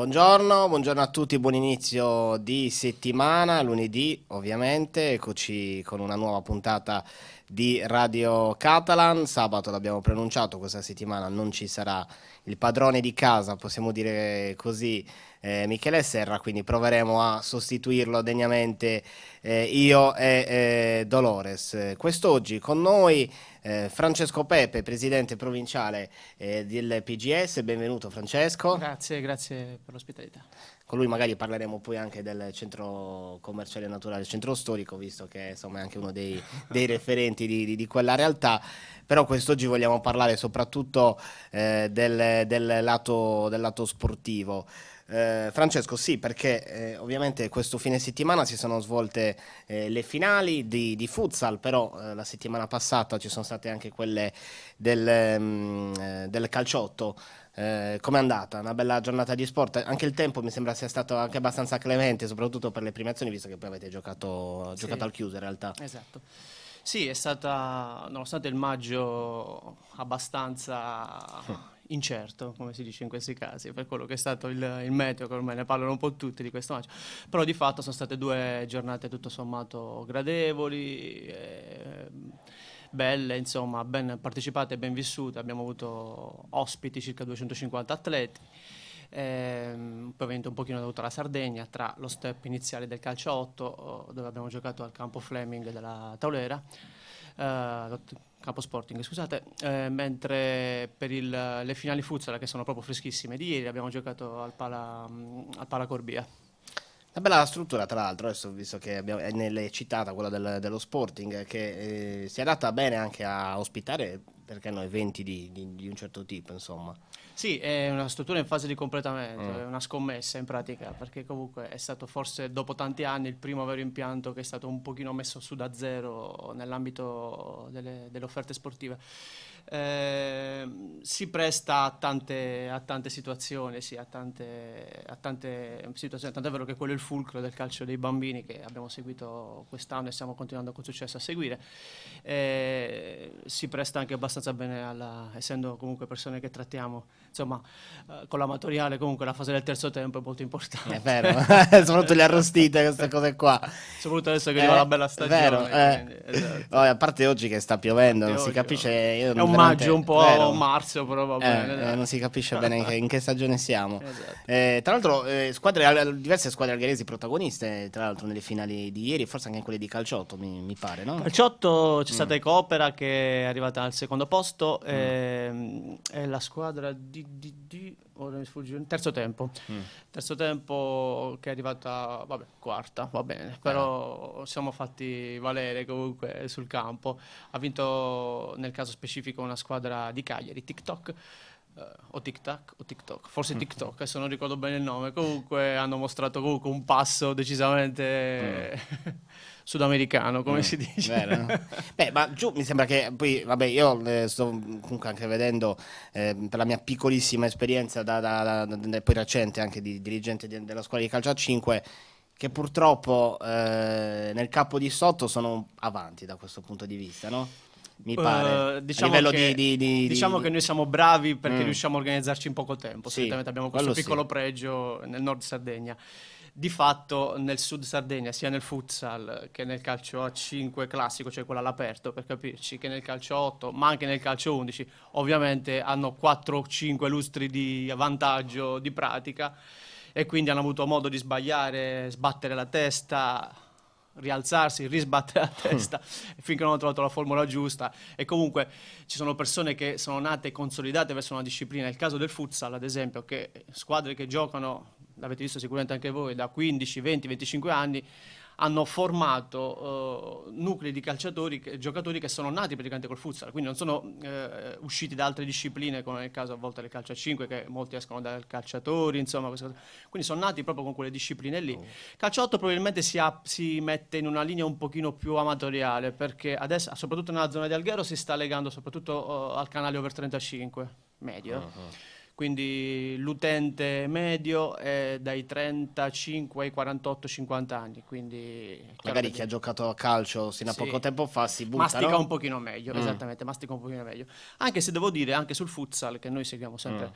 Buongiorno, buongiorno, a tutti, buon inizio di settimana, lunedì ovviamente, eccoci con una nuova puntata di Radio Catalan, sabato l'abbiamo pronunciato, questa settimana non ci sarà il padrone di casa, possiamo dire così, eh, Michele Serra, quindi proveremo a sostituirlo degnamente eh, io e eh, Dolores. Quest'oggi con noi eh, Francesco Pepe, presidente provinciale eh, del PGS, benvenuto Francesco. Grazie, grazie per l'ospitalità con lui magari parleremo poi anche del centro commerciale naturale, centro storico, visto che insomma, è anche uno dei, dei referenti di, di, di, quella realtà. Però quest'oggi vogliamo parlare soprattutto eh, del, del, lato, del, lato, sportivo. Eh, Francesco, sì, perché eh, ovviamente questo fine settimana si sono svolte eh, le finali di, di futsal, però eh, la settimana passata ci sono state anche quelle del, mh, ehm, eh, del calciotto. Eh, Com'è andata? Una bella giornata di sport. Anche il tempo mi sembra sia stato anche abbastanza clemente, soprattutto per le prime azioni, visto che poi avete giocato, sì. al chiuso in realtà. Esatto. Sì, è stata, nonostante il maggio abbastanza incerto, come si dice in questi casi, per quello che è stato il, il meteo, che ormai ne parlano un po' tutti di questo match. Però di fatto sono state due giornate tutto sommato gradevoli. E, eh, belle, insomma, ben partecipate e ben vissute. Abbiamo avuto ospiti circa 250 atleti. Ehm, poi un pochino tutta la Sardegna tra lo step iniziale del calcio 8 dove abbiamo giocato al campo Fleming della Taulera eh, Capo Sporting, scusate, eh, mentre per il, le finali futsal che sono proprio freschissime di ieri abbiamo giocato al Pala, mm, al Pala Corbia. Una bella struttura, tra l'altro, adesso visto che abbiamo, è citata quella del, dello Sporting, che eh, si adatta bene anche a ospitare, perché no, eventi di, di, di un certo tipo, insomma. Sì, è una struttura in fase di completamento, mm. è una scommessa in pratica, perché comunque è stato forse dopo tanti anni il primo vero impianto che è stato un pochino messo su da zero nell'ambito delle, delle offerte sportive. Eh, si presta a tante, a tante situazioni, sì, a tante, a tante situazioni, tant'è vero che quello è il fulcro del calcio dei bambini che abbiamo seguito quest'anno e stiamo continuando con successo a seguire. Eh, si presta anche abbastanza bene, alla, essendo comunque persone che trattiamo insomma, eh, con l'amatoriale comunque la fase del terzo tempo è molto importante. È vero, soprattutto le arrostite, queste cose qua. Soprattutto adesso che eh, arriva la bella eh, stagione. Vero, eh. esatto. oh, a parte oggi che sta piovendo, non si capisce... Io è un maggio, un po' vero. marzo, però va eh, bene. Eh, non si capisce bene in che, in che stagione siamo. Esatto. tra l'altro, squadre, diverse squadre algheresi protagoniste, tra l'altro, nelle finali di ieri, forse anche in quelle di Calciotto, mi, mi pare, no? Calciotto c'è mm. stata Ecopera che è arrivata al secondo posto, mm. e, ehm, e la squadra di di, di, di ora oh, mi sfugge, terzo tempo. Mm. Terzo tempo che è arrivata, vabbè, quarta, va bene, eh. però eh. siamo fatti valere comunque sul campo. Ha vinto nel caso specifico una squadra di Cagliari, TikTok. Uh, eh, o TikTok, o TikTok, forse mm. TikTok, se non ricordo bene il nome, comunque hanno mostrato comunque un passo decisamente mm. sudamericano, come mm, si dice. Vero, no? Beh, ma giù mi sembra che poi, vabbè, io eh, sto comunque anche vedendo eh, per la mia piccolissima esperienza, da, da, da, poi recente anche di dirigente di, della scuola di calcio a 5 che purtroppo eh, nel capo di sotto sono avanti da questo punto di vista, no? Mi eh, pare. Uh, diciamo, che, di, di, diciamo di... che, noi siamo bravi perché mm. riusciamo a organizzarci in poco tempo, sì, abbiamo questo piccolo sì. pregio nel nord Sardegna di fatto nel sud Sardegna, sia nel futsal che nel calcio a 5 classico, cioè quello all'aperto per capirci, che nel calcio a 8, ma anche nel calcio a 11, ovviamente hanno 4 5 lustri di vantaggio di pratica e quindi hanno avuto modo di sbagliare, sbattere la testa, rialzarsi, risbattere la testa mm. finché non hanno trovato la formula giusta e comunque ci sono persone che sono nate consolidate verso una disciplina, il caso del futsal ad esempio, che squadre che giocano l'avete visto sicuramente anche voi, da 15, 20, 25 anni, hanno formato eh, nuclei di calciatori, che, giocatori che sono nati praticamente col futsal, quindi non sono eh, usciti da altre discipline, come nel caso a volte del calcio a 5, che molti escono dal calciatori, insomma, quindi sono nati proprio con quelle discipline lì. Oh. Calcio 8 probabilmente si, ha, si, mette in una linea un pochino più amatoriale, perché adesso, soprattutto nella zona di Alghero, si sta legando soprattutto eh, al canale over 35, medio. Uh-huh quindi l'utente medio è dai 35 ai 48-50 anni, quindi... Magari chi ha giocato a calcio sino a sì. poco tempo fa si butta, Mastica no? un pochino meglio, mm. esattamente, mastica un pochino meglio. Anche se devo dire, anche sul futsal, che noi seguiamo sempre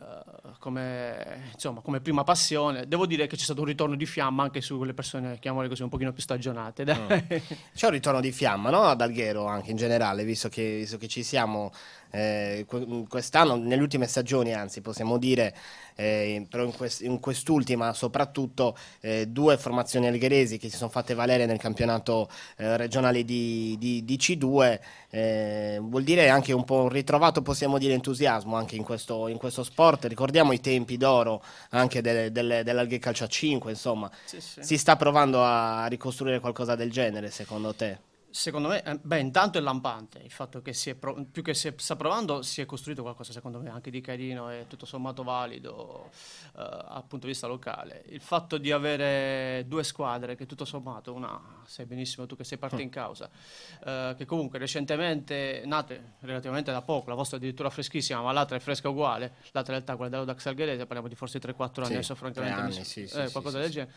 mm. uh, come, insomma, come, prima passione, devo dire che c'è stato un ritorno di fiamma anche sulle persone, chiamole così, un pochino più stagionate. Mm. c'è un ritorno di fiamma, no? Ad Alghero anche in generale, visto che, visto che ci siamo eh, quest'anno, nelle ultime stagioni anzi possiamo dire, eh, però in, quest- in, quest'ultima soprattutto eh, due formazioni algheresi che si sono fatte valere nel campionato eh, regionale di, di, di C2, eh, vuol dire anche un po' un ritrovato possiamo dire entusiasmo anche in questo, in questo sport, ricordiamo i tempi d'oro anche delle, delle, dell'Alghe Calcio 5, insomma sì, sì. si sta provando a ricostruire qualcosa del genere secondo te? secondo me, eh, beh, intanto è lampante il fatto che si è pro- più che si è, sta provando, si è costruito qualcosa, secondo me, anche di carino e tutto sommato valido eh, dal punto di vista locale. Il fatto di avere due squadre, che tutto sommato, una sai benissimo tu che sei parte mm. in causa, eh, che comunque recentemente nate relativamente da poco, la vostra è addirittura freschissima, ma l'altra è fresca uguale, l'altra in realtà quella dell'Audax Algherese, parliamo di forse 3-4 anni, sì, adesso francamente, anni, mi... Eh, sì, sì, eh, qualcosa del genere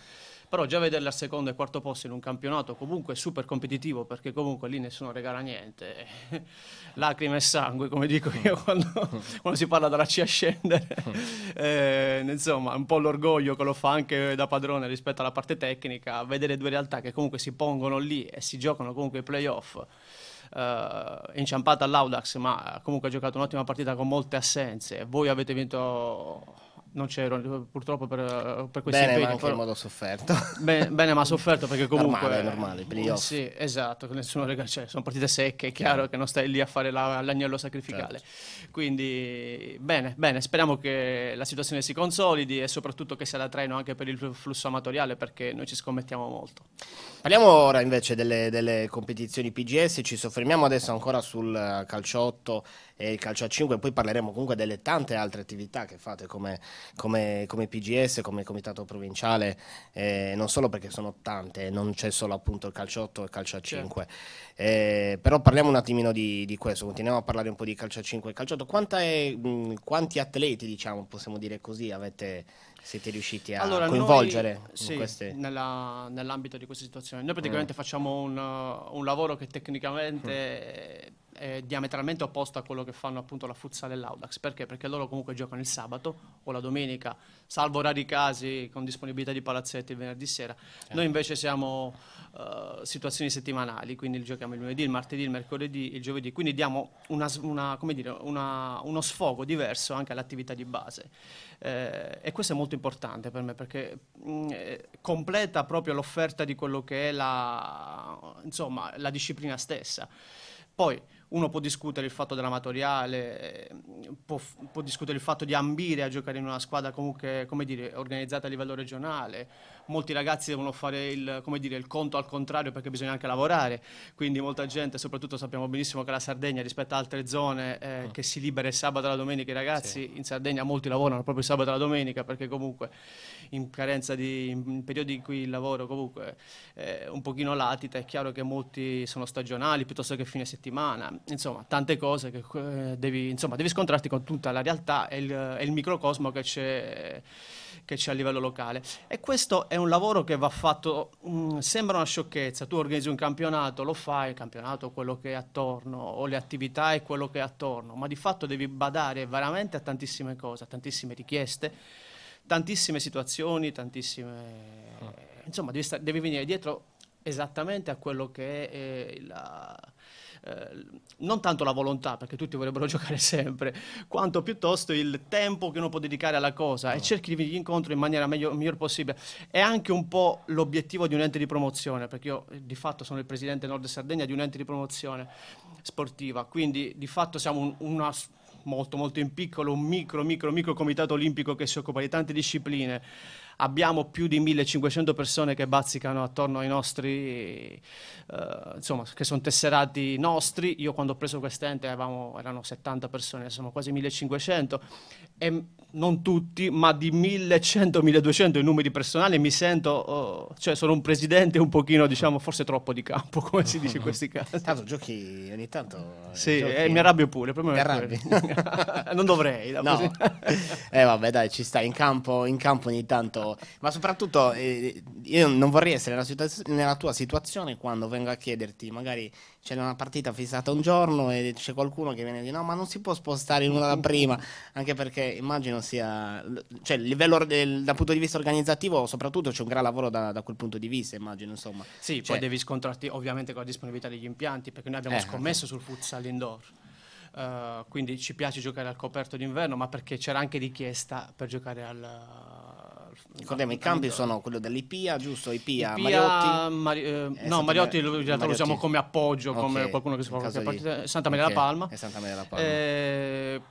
però già vederle al secondo e quarto posto in un campionato comunque super competitivo, perché comunque lì nessuno regala niente, lacrime e sangue, come dico io mm. quando, quando si parla dalla C a scendere, mm. eh, insomma un po' l'orgoglio che lo fa anche da padrone rispetto alla parte tecnica, vedere due realtà che comunque si pongono lì e si giocano comunque i playoff. Uh, inciampata all'Audax, ma comunque ha giocato un'ottima partita con molte assenze. Voi avete vinto non c'ero purtroppo per, per questi bene, impegni. Ma anche in modo sofferto. Bene, bene, ma sofferto perché comunque... Normale, è normale, playoff. Sì, esatto, rega... cioè, sono partite secche, è chiaro che non stai lì a fare la, l'agnello sacrificale. Certo. Quindi bene, bene, speriamo che la situazione si consolidi e soprattutto che sia da traino anche per il flusso amatoriale perché noi ci scommettiamo molto. Parliamo ora invece delle, delle competizioni PGS, ci soffermiamo adesso ancora sul eh, calciotto e il calcio a 5, poi parleremo comunque delle tante altre attività che fate come, come, come PGS, come comitato provinciale, eh, non solo perché sono tante, non c'è solo appunto il calcio 8 e il calcio a 5, certo. eh, però parliamo un attimino di, di, questo, continuiamo a parlare un po' di calcio a 5 e calcio 8, è, mh, quanti atleti diciamo, possiamo dire così, avete siete riusciti a allora, coinvolgere noi, sì, queste... nella, nell'ambito di questa situazione? Noi mm. praticamente mm. facciamo un, un, lavoro che tecnicamente mm eh, diametralmente opposto a quello che fanno appunto la Futsal e l'Audax. Perché? Perché loro comunque giocano il sabato o la domenica, salvo rari casi con disponibilità di palazzetti il venerdì sera. Certo. Noi invece siamo uh, situazioni settimanali, quindi giochiamo il lunedì, il martedì, il mercoledì, il giovedì, quindi diamo una, una, dire, una, uno sfogo diverso anche all'attività di base. Eh, e questo è molto importante per me perché mh, mm, eh, completa proprio l'offerta di quello che è la, insomma, la disciplina stessa. Poi uno può discutere il fatto dell'amatoriale, ehm, può, può, discutere il fatto di ambire a giocare in una squadra comunque, dire, organizzata a livello regionale. Molti ragazzi devono fare il, dire, il, conto al contrario perché bisogna anche lavorare, quindi molta gente, soprattutto sappiamo benissimo che la Sardegna rispetto ad altre zone eh, oh. che si libera il sabato e la domenica, i ragazzi sì. in Sardegna molti lavorano proprio il sabato e la domenica perché comunque in carenza di in periodi in cui il lavoro comunque eh, un pochino latita, è chiaro che molti sono stagionali piuttosto che fine settimana insomma, tante cose che eh, devi, insomma, devi, scontrarti con tutta la realtà e il, e il microcosmo che c'è, che c'è, a livello locale. E questo è un lavoro che va fatto, mh, mm, sembra una sciocchezza, tu organizzi un campionato, lo fai, il campionato, quello che è attorno, o le attività e quello che è attorno, ma di fatto devi badare veramente a tantissime cose, a tantissime richieste, tantissime situazioni, tantissime... Ah. insomma, devi, sta- devi venire dietro esattamente a quello che è eh, la eh, non tanto la volontà, perché tutti vorrebbero giocare sempre, quanto piuttosto il tempo che uno può dedicare alla cosa e ah. cerchi di venire incontro in maniera meglio, miglior possibile. È anche un po' l'obiettivo di un ente di promozione, perché io di fatto sono il presidente Nord Sardegna di un ente di promozione sportiva, quindi di fatto siamo un, una molto molto in piccolo, un micro, micro, micro comitato olimpico che si occupa di tante discipline abbiamo più di 1500 persone che bazzicano attorno ai nostri, eh, insomma, che sono tesserati nostri. Io quando ho preso quest'ente eravamo, erano 70 persone, sono quasi 1500. E non tutti, ma di 1100-1200 i numeri personali mi sento, oh, cioè sono un presidente un pochino, diciamo, forse troppo di campo, come si dice in questi casi. Tanto giochi ogni tanto... Eh, sì, giochi... Eh, mi arrabbio pure. Mi arrabbio. non dovrei. No. eh vabbè dai, ci sta, in campo, in campo ogni tanto... Ma soprattutto eh, io non vorrei essere nella, situa- nella tua situazione quando vengo a chiederti magari c'è una partita fissata un giorno e c'è qualcuno che viene di no ma non si può spostare in una da prima anche perché immagino sia cioè il livello del, dal punto di vista organizzativo soprattutto c'è un gran lavoro da, da quel punto di vista immagino insomma sì cioè, poi devi scontrarti ovviamente con la disponibilità degli impianti perché noi abbiamo eh, scommesso sì. Eh. sul futsal indoor uh, quindi ci piace giocare al coperto d'inverno ma perché c'era anche richiesta per giocare al Ricordiamo, i campi sono quello dell'IPIA, giusto? IPIA, IPIA Mariotti? Mari- eh, eh, no, Mariotti in realtà lo usiamo come appoggio, okay. come qualcuno che si fa qualche partita. Santa Maria okay. Palma. Santa Maria della Palma. Eh,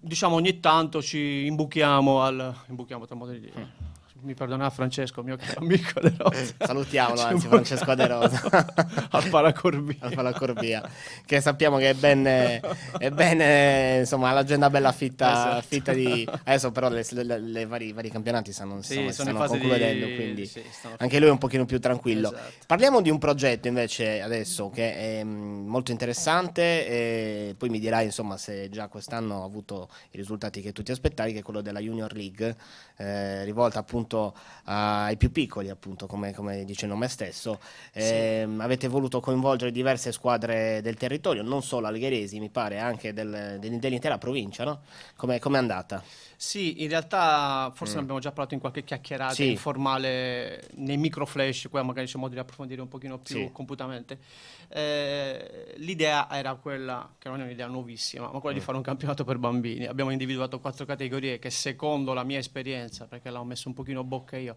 diciamo ogni tanto ci imbuchiamo al... imbuchiamo tra modo di dire. Mm mi perdona Francesco, mio caro amico De Rosa. Eh, salutiamolo, anzi, Francesco De Rosa. Al Palacorbia. Al Palacorbia, che sappiamo che è ben, è ben insomma, l'agenda bella fitta, esatto. fitta di... Adesso però le, le, le vari, i vari campionati stanno, sì, stanno, stanno concludendo, di... quindi sì, anche lui è un pochino più tranquillo. Esatto. Parliamo di un progetto invece adesso che è mm, molto interessante, e poi mi dirai insomma se già quest'anno ha avuto i risultati che tu ti aspettavi, che è quello della Junior League, eh, rivolta appunto appunto eh, ai più piccoli, appunto, come, come dice il nome stesso. Eh, sì. Ehm, avete voluto coinvolgere diverse squadre del territorio, non solo algheresi, mi pare, anche del, dell'intera provincia, no? Come è andata? Sì, in realtà forse mm. ne abbiamo già parlato in qualche chiacchierata sì. informale nei micro flash, qua magari c'è modo di approfondire un pochino più sì. completamente. Eh, l'idea era quella, che non è un'idea nuovissima, ma quella mm. di fare un campionato per bambini. Abbiamo individuato quattro categorie che secondo la mia esperienza, perché l'ho messo un pochino a bocca io,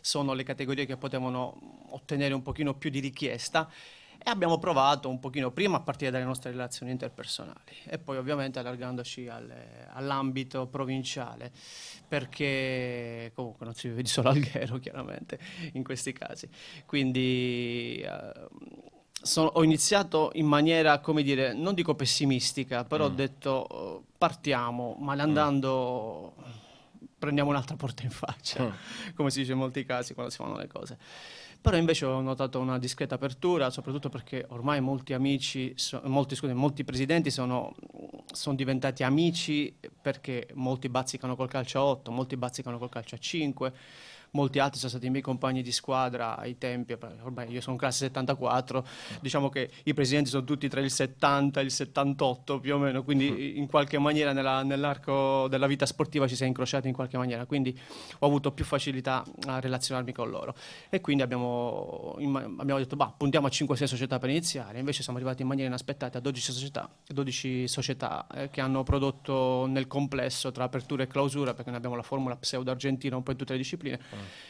sono le categorie che potevano ottenere un pochino più di richiesta e abbiamo provato un pochino prima a partire dalle nostre relazioni interpersonali e poi ovviamente allargandoci al, all'ambito provinciale perché comunque non si vive di solo Alghero chiaramente in questi casi. Quindi uh, sono, ho iniziato in maniera, come dire, non dico pessimistica, però mm. ho detto uh, partiamo, malandando... Mm prendiamo un'altra porta in faccia, mm. come si dice in molti casi quando si fanno le cose però invece ho notato una discreta apertura, soprattutto perché ormai molti amici, so, molti, scusate, molti presidenti sono, sono, diventati amici perché molti bazzicano col calcio a 8, molti bazzicano col calcio a 5 molti altri sono stati i miei compagni di squadra ai tempi, eh, ormai io sono classe 74, diciamo che i presidenti sono tutti tra il 70 e il 78 più o meno, quindi mm-hmm. in qualche maniera nella, nell'arco della vita sportiva ci si è incrociati in qualche maniera, quindi ho avuto più facilità a relazionarmi con loro e quindi abbiamo, abbiamo detto bah, puntiamo a 5-6 società per iniziare, invece siamo arrivati in maniera inaspettata a 12 società, 12 società eh, che hanno prodotto nel complesso tra apertura e clausura, perché noi abbiamo la formula pseudo argentina un po' in tutte le discipline,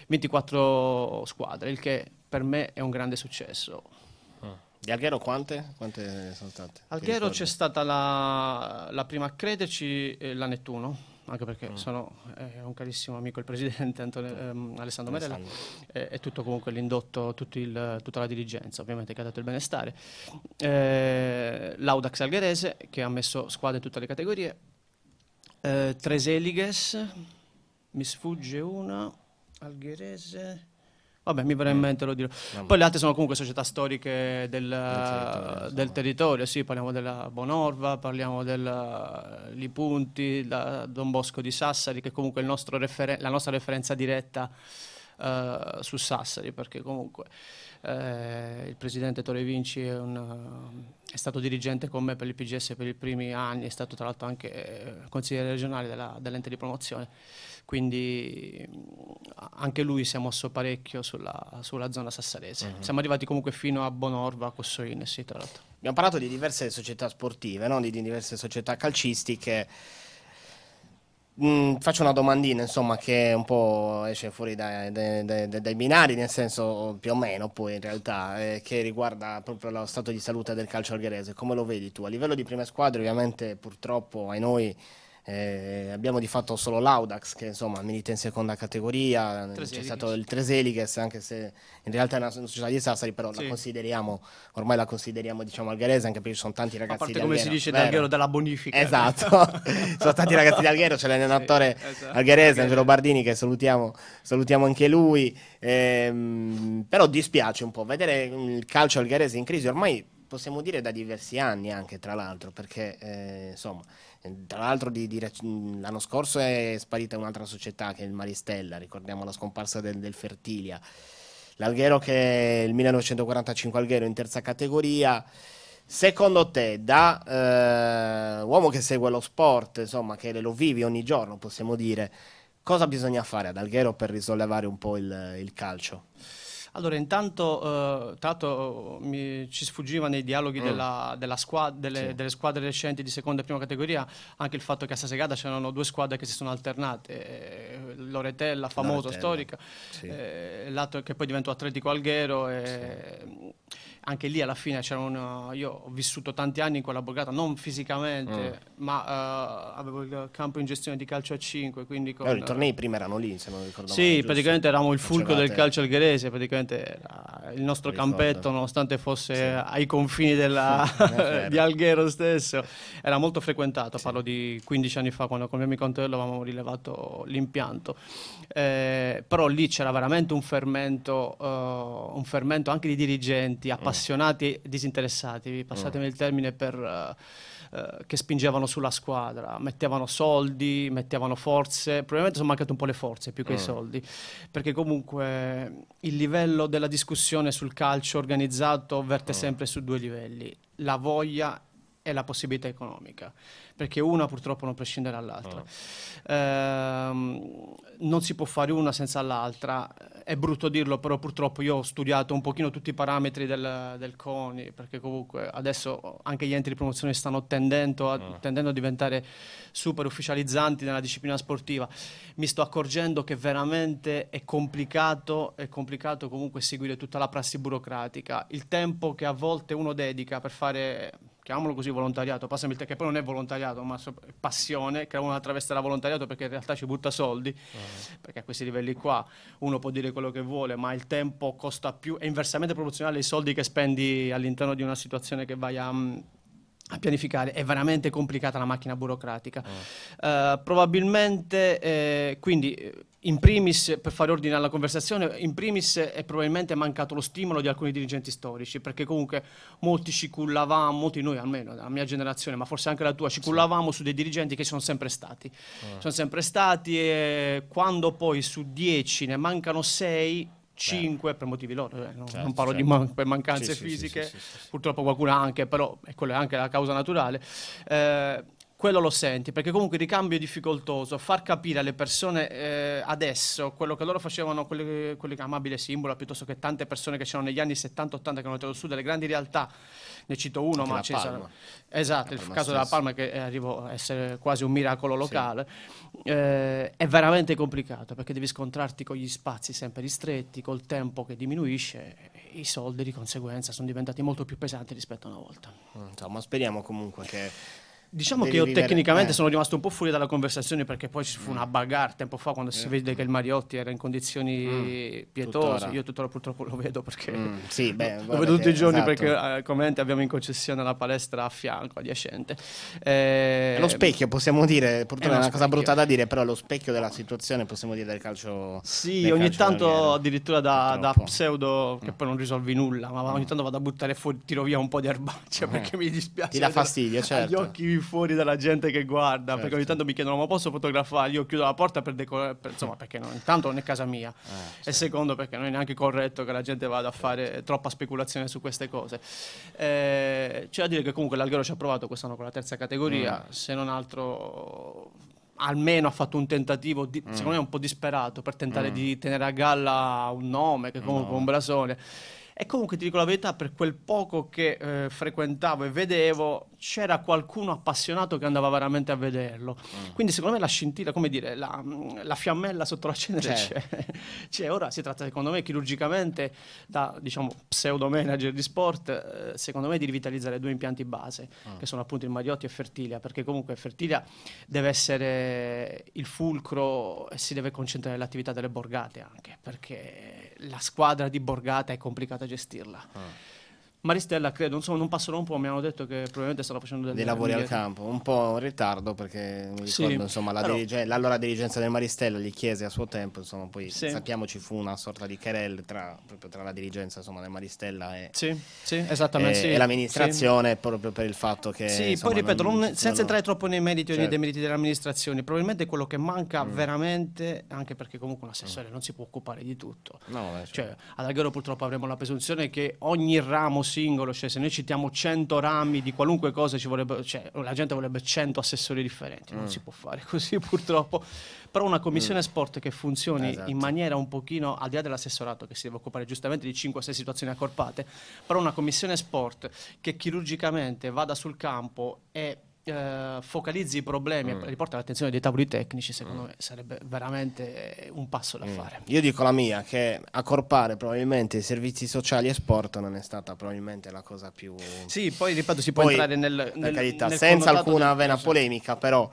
24 squadre, il che per me è un grande successo. Ah. Di Alghero quante? quante sono state? Alghero c'è stata la, la, prima a crederci, eh, la Nettuno anche perché mm. sono eh, un carissimo amico il presidente Antone, ehm, Alessandro Merella eh, tutto comunque l'indotto, tutto il, tutta la dirigenza ovviamente che ha dato il benestare. Eh, L'Audax Algherese che ha messo squadre in tutte le categorie, eh, Treseliges, mi sfugge una, Algherese. Vabbè, mi verrà in mm. mente, lo dirò. Poi le altre sono comunque società storiche del, territorio, del territorio, sì, parliamo della Bonorva, parliamo del eh, Punti, da Don Bosco di Sassari, che è comunque referen- la nostra referenza diretta uh, su Sassari, perché comunque eh, il presidente Tore Vinci è, un, eh, è, stato dirigente con me per il PGS per i primi anni, è stato tra l'altro anche consigliere regionale della, dell'ente di promozione quindi anche lui si è mosso parecchio sulla, sulla zona sassarese. Uh-huh. Siamo arrivati comunque fino a Bonorva, a Cossoline, sì, tra l'altro. Abbiamo parlato di diverse società sportive, no? di, di diverse società calcistiche. Mm, faccio una domandina, insomma, che un po' esce fuori dai, dai, dai, dai binari, nel senso più o meno, poi in realtà, eh, che riguarda proprio lo stato di salute del calcio algherese. Come lo vedi tu? A livello di prime squadre, ovviamente, purtroppo, ai noi eh, abbiamo di fatto solo l'Audax che insomma milita in seconda categoria, c'è stato il Treseliges anche se in realtà è una società di Sassari però sì. la consideriamo, ormai la consideriamo diciamo algherese anche perché ci sono tanti ragazzi di A parte come Alghero, si dice d'Alghero dalla bonifica Esatto, sono tanti ragazzi di Alghero, c'è l'allenatore sì, esatto. algherese Angelo Bardini che salutiamo, salutiamo anche lui ehm, però dispiace un po' vedere il calcio algherese in crisi ormai possiamo dire da diversi anni anche tra l'altro perché eh, insomma eh, tra l'altro di, di, mm, l'anno scorso è sparita un'altra società che è il Maristella, ricordiamo la scomparsa del, del Fertilia. L'Alghero che è il 1945 Alghero in terza categoria. Secondo te, da eh, uomo che segue lo sport, insomma, che lo vivi ogni giorno, possiamo dire, cosa bisogna fare ad Alghero per risollevare un po' il, il calcio? Allora, intanto, eh, l'altro, mi, ci sfuggiva nei dialoghi mm. della, della squad, delle, sì. delle, squadre recenti di seconda e prima categoria anche il fatto che a Sassegada c'erano due squadre che si sono alternate, eh, Loretella, famosa, storica, sì. eh, l'altro che poi diventò Atletico Alghero. E, sì anche lì alla fine c'era un... Eh, io ho vissuto tanti anni in quella borgata, non fisicamente, mm. ma uh, avevo il campo in gestione di calcio a 5, quindi... Con, allora, eh, I tornei prima erano lì, se non ricordo Sì, male, praticamente eravamo il fulcro del calcio algherese, praticamente il nostro campetto, nonostante fosse sì. ai confini della, di Alghero stesso, era molto frequentato, sì. parlo di 15 anni fa, quando con il mio amico avevamo rilevato l'impianto. Eh, però lì c'era veramente un fermento, uh, un fermento anche di dirigenti, appassionati, mm appassionati disinteressati, passatemi mm. il termine, per, uh, uh, che spingevano sulla squadra, mettevano soldi, mettevano forze, probabilmente sono mancate un po' le forze più che mm. i soldi, perché comunque il livello della discussione sul calcio organizzato verte mm. sempre su due livelli, la voglia e la possibilità economica perché una purtroppo non prescinde dall'altra. Ah. Ehm, non si può fare una senza l'altra, è brutto dirlo, però purtroppo io ho studiato un pochino tutti i parametri del, del CONI, perché comunque adesso anche gli enti di promozione stanno tendendo a, ah. tendendo a diventare super ufficializzanti nella disciplina sportiva. Mi sto accorgendo che veramente è complicato, è complicato comunque seguire tutta la prassi burocratica, il tempo che a volte uno dedica per fare chiamiamolo così volontariato, passami il te, che poi non è volontariato, ma so, è passione, che uno attraverserà volontariato perché in realtà ci butta soldi, uh-huh. perché a questi livelli qua uno può dire quello che vuole, ma il tempo costa più, è inversamente proporzionale ai soldi che spendi all'interno di una situazione che vai a mm, a pianificare, è veramente complicata la macchina burocratica. Mm. Uh, probabilmente, eh, quindi, in primis, per fare ordine alla conversazione, in primis eh, è probabilmente mancato lo stimolo di alcuni dirigenti storici, perché comunque molti ci cullavamo, molti noi almeno, la mia generazione, ma forse anche la tua, ci cullavamo sì. su dei dirigenti che sono sempre stati. Mm. Sono sempre stati e quando poi su dieci ne mancano sei 5 per motivi loro, eh, non, certo, non, parlo certo. di man- per mancanze sì, fisiche, sì, sì, purtroppo qualcuno anche, però è quella è anche la causa naturale. Eh, quello lo senti, perché comunque il ricambio è difficoltoso, far capire alle persone eh, adesso quello che loro facevano, quelli, quelli amabile simbolo, piuttosto che tante persone che c'erano negli anni 70-80 che hanno tirato su delle grandi realtà, ne cito uno, Anche ma ci sono... Esatto, il caso della Palma che arrivò a essere quasi un miracolo locale, sì. eh, è veramente complicato perché devi scontrarti con gli spazi sempre ristretti, col tempo che diminuisce, i soldi di conseguenza sono diventati molto più pesanti rispetto a una volta. Mm, insomma, speriamo comunque che Diciamo che io vivere, tecnicamente eh. sono rimasto un po' fuori dalla conversazione perché poi ci fu una bagarre tempo fa quando si eh. vede che il Mariotti era in condizioni mm. pietose. Tuttora. Io tuttora purtroppo lo vedo perché mm. sì, beh, lo guardate, vedo tutti i giorni esatto. perché eh, come abbiamo in concessione la palestra a fianco, adiacente. Eh, è lo specchio, possiamo dire, purtroppo è, una specchio. cosa brutta da dire, però è lo specchio della situazione, possiamo dire, del calcio. Sì, del ogni calcio tanto maniera. addirittura da, da, pseudo che mm. poi non risolvi nulla, ma ogni mm. tanto vado a buttare fuori, tiro via un po' di erbaccia eh. perché mi dispiace. Ti dà fastidio, certo. Gli occhi mi fuori dalla gente che guarda, certo. perché ogni certo. tanto mi chiedono ma posso fotografare? Io chiudo la porta per decorare, insomma perché no, intanto non è casa mia eh, certo. e secondo perché non è neanche corretto che la gente vada a fare troppa speculazione su queste cose. Eh, c'è da dire che comunque l'Alghero ci ha provato quest'anno con la terza categoria, mm. se non altro almeno ha fatto un tentativo, di, mm. secondo me un po' disperato, per tentare mm. di tenere a galla un nome che comunque no. è un brasone e comunque ti dico la verità, per quel poco che eh, frequentavo e vedevo, c'era qualcuno appassionato che andava veramente a vederlo. Mm. Quindi secondo me la scintilla, come dire, la, la fiammella sotto la cenere c'è. C'è. Certo. c'è. Ora si tratta secondo me chirurgicamente da diciamo, pseudo manager di sport, eh, secondo me di rivitalizzare due impianti base, mm. che sono appunto il Mariotti e Fertilia, perché comunque Fertilia deve essere il fulcro e si deve concentrare l'attività delle borgate anche, perché la squadra di Borgata è complicata gestirla. Ah. Maristella, credo, insomma, non passerò un po'. Mi hanno detto che probabilmente stanno facendo delle, dei lavori al campo, un po' in ritardo perché mi ricordo, sì. insomma, la allora, dirige- l'allora dirigenza del Maristella gli chiese a suo tempo, insomma, poi sì. sappiamo ci fu una sorta di querel tra, tra, la dirigenza insomma, del Maristella e, sì, sì, esattamente, e, e l'amministrazione proprio per il fatto che... Sì, insomma, poi ripeto, non, non, senza entrare troppo nei meriti certo. o nei certo. demeriti dell'amministrazione, probabilmente quello che manca mm. veramente, anche perché comunque un assessore mm. non si può occupare di tutto. No, beh, certo. cioè, ad Alghero purtroppo avremo la presunzione che ogni ramo singolo, cioè se noi citiamo 100 rami di qualunque cosa, ci vorrebbe, cioè, la gente vorrebbe 100 assessori differenti, non mm. si può fare così purtroppo, però una commissione mm. sport che funzioni esatto. in maniera un pochino, al di là dell'assessorato che si deve occupare giustamente di 5-6 situazioni accorpate, però una commissione sport che chirurgicamente vada sul campo e eh, focalizzi i problemi mm. e riporta l'attenzione dei tavoli tecnici, secondo mm. me sarebbe veramente eh, un passo da mm. fare. Io dico la mia, che accorpare probabilmente i servizi sociali e sport non è stata probabilmente la cosa più... Sì, poi ripeto, si può poi, entrare nel... nel, carità, nel senza alcuna vena polemica, però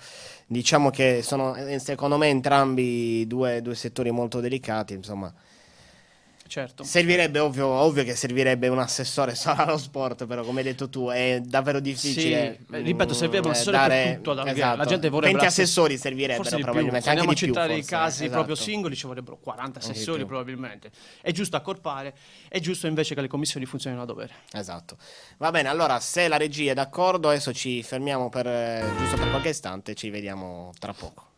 diciamo che sono eh, secondo me entrambi due, due settori molto delicati, insomma... Certo. Servirebbe, ovvio, ovvio, che servirebbe un assessore solo allo sport, però come hai detto tu è davvero difficile. Sì, eh, ripeto, mm, servirebbe un assessore dare, per tutto. Alla esatto. La gente vorrebbe 20 assessori servirebbero forse probabilmente. andiamo a citare più, i casi eh, esatto. proprio singoli ci vorrebbero 40 assessori probabilmente. È giusto accorpare, è giusto invece che le commissioni funzionino a dovere. Esatto. Va bene, allora se la regia è d'accordo adesso ci fermiamo per, eh, giusto per qualche istante, ci vediamo tra poco.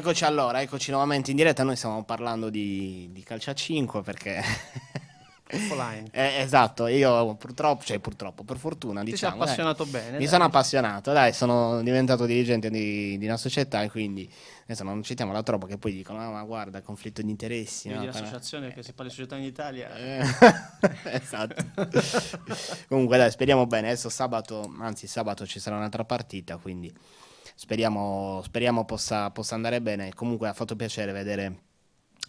Eccoci allora, eccoci nuovamente in diretta. Noi stiamo parlando di, di calcio a 5 perché. eh, esatto, io purtroppo, cioè purtroppo, per fortuna Ti diciamo, sei appassionato dai, bene. Mi dai. sono appassionato, dai, sono diventato dirigente di, di una società e quindi adesso non citiamo la troppo che poi dicono, ah, ma guarda, conflitto di interessi. Quindi no, l'associazione eh. che si parla di società in Italia. Eh. esatto. Comunque dai, speriamo bene, adesso sabato, anzi sabato ci sarà un'altra partita, quindi speriamo, speriamo possa, possa, andare bene. Comunque ha fatto piacere vedere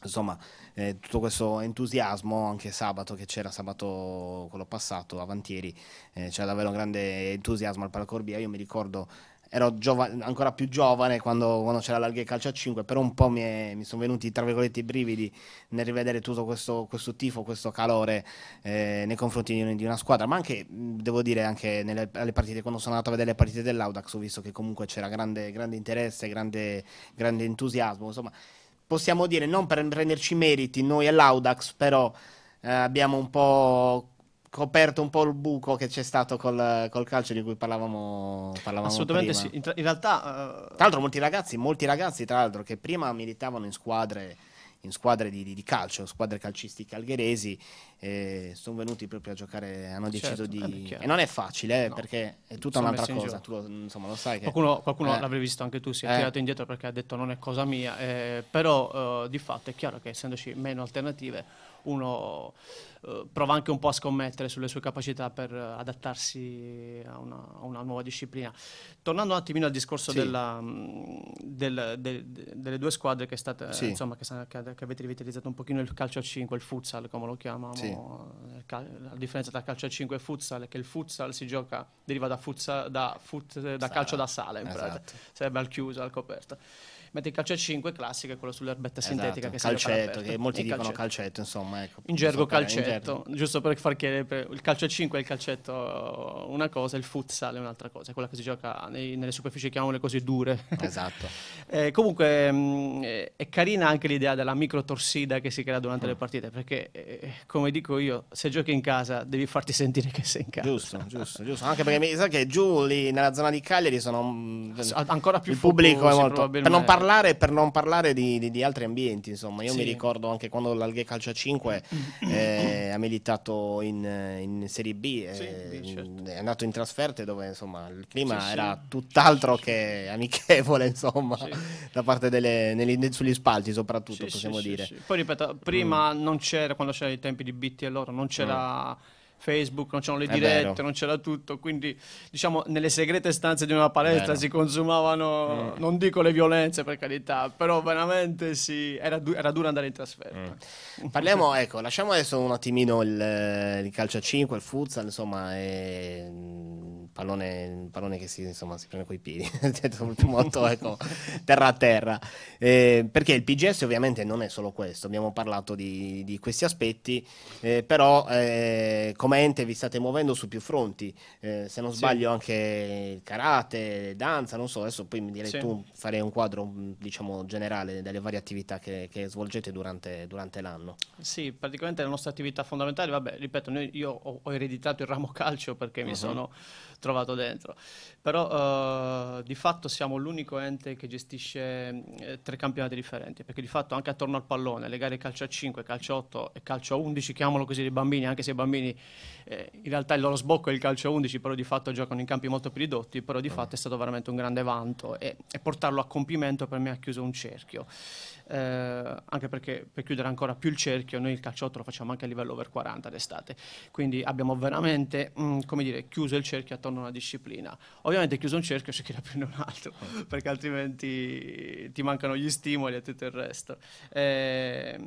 insomma, eh, tutto questo entusiasmo anche sabato che c'era, sabato quello passato, avantieri, eh, c'era davvero un grande entusiasmo al Parco Io mi ricordo ero giova- ancora più giovane quando, quando c'era l'Alghe Calcio a 5, però un po' mi, mi sono venuti tra virgolette i brividi nel rivedere tutto questo, questo tifo, questo calore eh, nei confronti di, di, una squadra, ma anche, devo dire, anche nelle, alle partite, quando sono andato a vedere le partite dell'Audax ho visto che comunque c'era grande, grande interesse, grande, grande entusiasmo, insomma possiamo dire, non per prenderci meriti noi all'Audax, però eh, abbiamo un po' coperto un po' il buco che c'è stato col, col calcio di cui parlavamo, parlavamo Assolutamente prima. sì, in, in realtà... Uh... Tra l'altro molti ragazzi, molti ragazzi tra l'altro che prima militavano in squadre in squadre di, di, di, calcio, squadre calcistiche algheresi, eh, sono venuti proprio a giocare, hanno certo, deciso eh, di... E non è facile, eh, no. perché è tutta sono un'altra cosa, in tu, insomma, lo sai che... Qualcuno, qualcuno eh. l'avrai visto anche tu, si è eh. tirato indietro perché ha detto non è cosa mia, però di fatto è chiaro che essendoci meno alternative uno eh, prova anche un po' a scommettere sulle sue capacità per eh, adattarsi a una, a una nuova disciplina. Tornando un attimino al discorso sì. della, mh, mm, del, del, delle due squadre che, state, sì. insomma, che, che, che, avete rivitalizzato un pochino il calcio a 5, il futsal come lo chiamano, sì. la differenza tra calcio a 5 e futsal è che il futsal si gioca, deriva da, futsa, da, fut, da calcio da sale, in esatto. sarebbe al chiuso, al coperto mentre il calcio a 5 classico è quello sull'erbetta esatto, sintetica che calcetto, si che molti dicono calcetto, insomma, ecco, in gergo so calcetto, in gergo. giusto per far chiarire il calcio a 5 è il calcetto una cosa, il futsal è un'altra cosa, è quella che si gioca nei, nelle superfici chiamiamole così dure. Esatto. eh, comunque mh, mm, eh, è carina anche l'idea della micro torsida che si crea durante mm. le partite, perché eh, come dico io, se giochi in casa devi farti sentire che sei in casa. Giusto, giusto, giusto. Anche perché mi sa che giù lì nella zona di Cagliari sono mm, ancora più il pubblico è molto per non parlare parlare, per non parlare di, di, di altri ambienti, insomma. Io sì. mi ricordo anche quando l'Alghe Calcio 5 mm. eh, ha militato in, in Serie B, eh, sì, eh, certo. è andato in trasferte dove insomma, il clima sì, era tutt'altro che amichevole, insomma, da parte delle, negli, sugli spalti soprattutto, possiamo dire. Poi ripeto, prima mm. non c'era, quando c'era i tempi di BT e loro, non c'era... Mm Facebook, non c'erano le dirette, non c'era tutto, quindi diciamo nelle segrete stanze di una palestra si consumavano, mm. non dico le violenze per carità, però veramente sì, era, du- era duro andare in trasferta. Mm. Parliamo, ecco, lasciamo adesso un attimino il, eh, il calcio a 5, il futsal, insomma... E mm, pallone, pallone che si, insomma, si prende coi piedi, molto ecco, terra a terra. Eh, perché il PGS ovviamente non è solo questo, abbiamo parlato di, di questi aspetti, eh, però eh, come ente vi state muovendo su più fronti, eh, se non sbaglio sì. anche karate, danza, non so, adesso poi mi direi sì. tu farei un quadro diciamo generale delle varie attività che, che svolgete durante, durante, l'anno. Sì, praticamente la nostra attività fondamentale, vabbè, ripeto, noi, io ho, ho, ereditato il ramo calcio perché uh-huh. mi mhm. sono trovato dentro. Però eh, di fatto siamo l'unico ente che gestisce eh, tre campionati differenti, perché di fatto anche attorno al pallone, le gare calcio a 5, calcio a 8 e calcio a 11, chiamano così dei bambini, anche se i bambini eh, in realtà il loro sbocco è il calcio a 11, però di fatto giocano in campi molto più ridotti, però di fatto è stato veramente un grande vanto e, e portarlo a compimento per me ha chiuso un cerchio eh, anche perché per chiudere ancora più il cerchio noi il calciotto lo facciamo anche a livello over 40 d'estate, quindi abbiamo veramente mh, mm, come dire, chiuso il cerchio attorno a una disciplina. Ovviamente chiuso un cerchio si crea più un altro, perché altrimenti ti mancano gli stimoli e tutto il resto. Eh,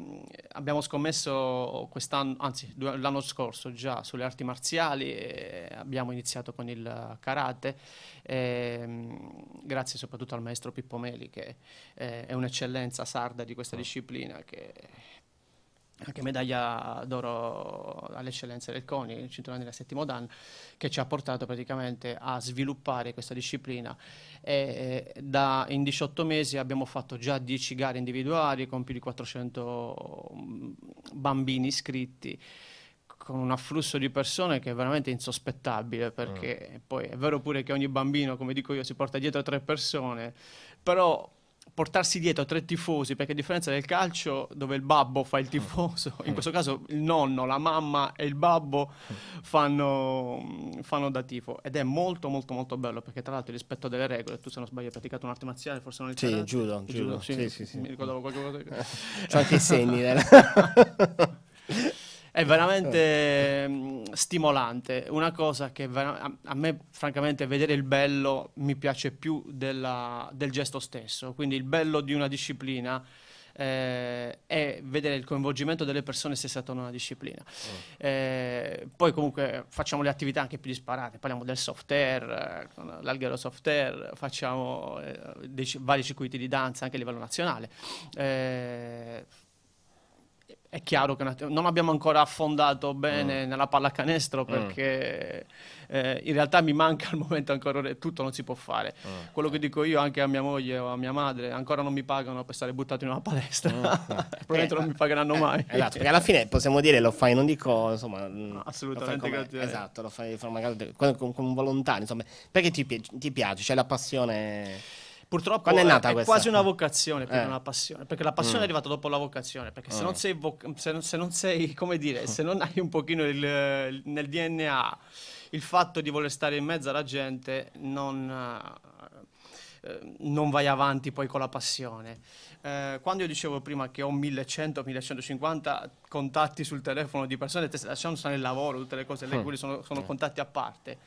abbiamo scommesso quest'anno, anzi l'anno scorso già sulle arti marziali, eh, abbiamo iniziato con il karate, eh, grazie soprattutto al maestro Pippo Meli che eh, è un'eccellenza sarda sarda di questa mm. disciplina che anche medaglia d'oro all'eccellenza del CONI, il cinturone del settimo Dan, che ci ha portato praticamente a sviluppare questa disciplina. E, eh, da, in 18 mesi abbiamo fatto già 10 gare individuali con più di 400 mm, bambini iscritti con un afflusso di persone che è veramente insospettabile perché mm. poi è vero pure che ogni bambino, come dico io, si porta dietro tre persone, però portarsi dietro tre tifosi, perché a differenza del calcio dove il babbo fa il tifoso, in questo caso il nonno, la mamma e il babbo fanno, fanno da tifo ed è molto molto molto bello perché tra l'altro rispetto delle regole, tu se non sbaglio hai praticato un'arte marziale, forse non hai Sì, karate, judo, sì, sì, sì, sì. mi ricordavo qualcosa. C'ho anche i segni. è veramente stimolante. Una cosa che a, a, me, francamente, vedere il bello mi piace più della, del gesto stesso. Quindi il bello di una disciplina eh, è vedere il coinvolgimento delle persone stesse attorno a una disciplina. Oh. Eh, poi comunque facciamo le attività anche più disparate, parliamo del soft air, eh, l'alghero soft air, facciamo eh, dei, vari circuiti di danza anche a livello nazionale. Eh, è chiaro che non abbiamo ancora affondato bene mm. nella pallacanestro mm. perché mm. eh, in realtà mi manca al momento ancora tutto non si può fare. Mm. Quello che dico io anche a mia moglie o a mia madre, ancora non mi pagano per stare buttato in una palestra. Mm. Probabilmente eh, non mi pagheranno eh, mai. Esatto, perché alla fine possiamo dire lo fai, non dico, insomma, no, mm, ah, assolutamente lo come, Esatto, lo fai di forma con, con, con volontà, insomma, perché ti, ti piace, c'è la passione Purtroppo è, nata è, questa? quasi una vocazione più eh. una passione, perché la passione mm. è arrivata dopo la vocazione, perché se, mm. non sei vo- se, non, se non sei, come dire, se non hai un pochino il, nel DNA il fatto di voler stare in mezzo alla gente, non, eh, non vai avanti poi con la passione. Eh, quando io dicevo prima che ho 1100-1150 contatti sul telefono di persone, sono nel lavoro, tutte le cose, mm. le, quelli hm. sono, sono contatti a parte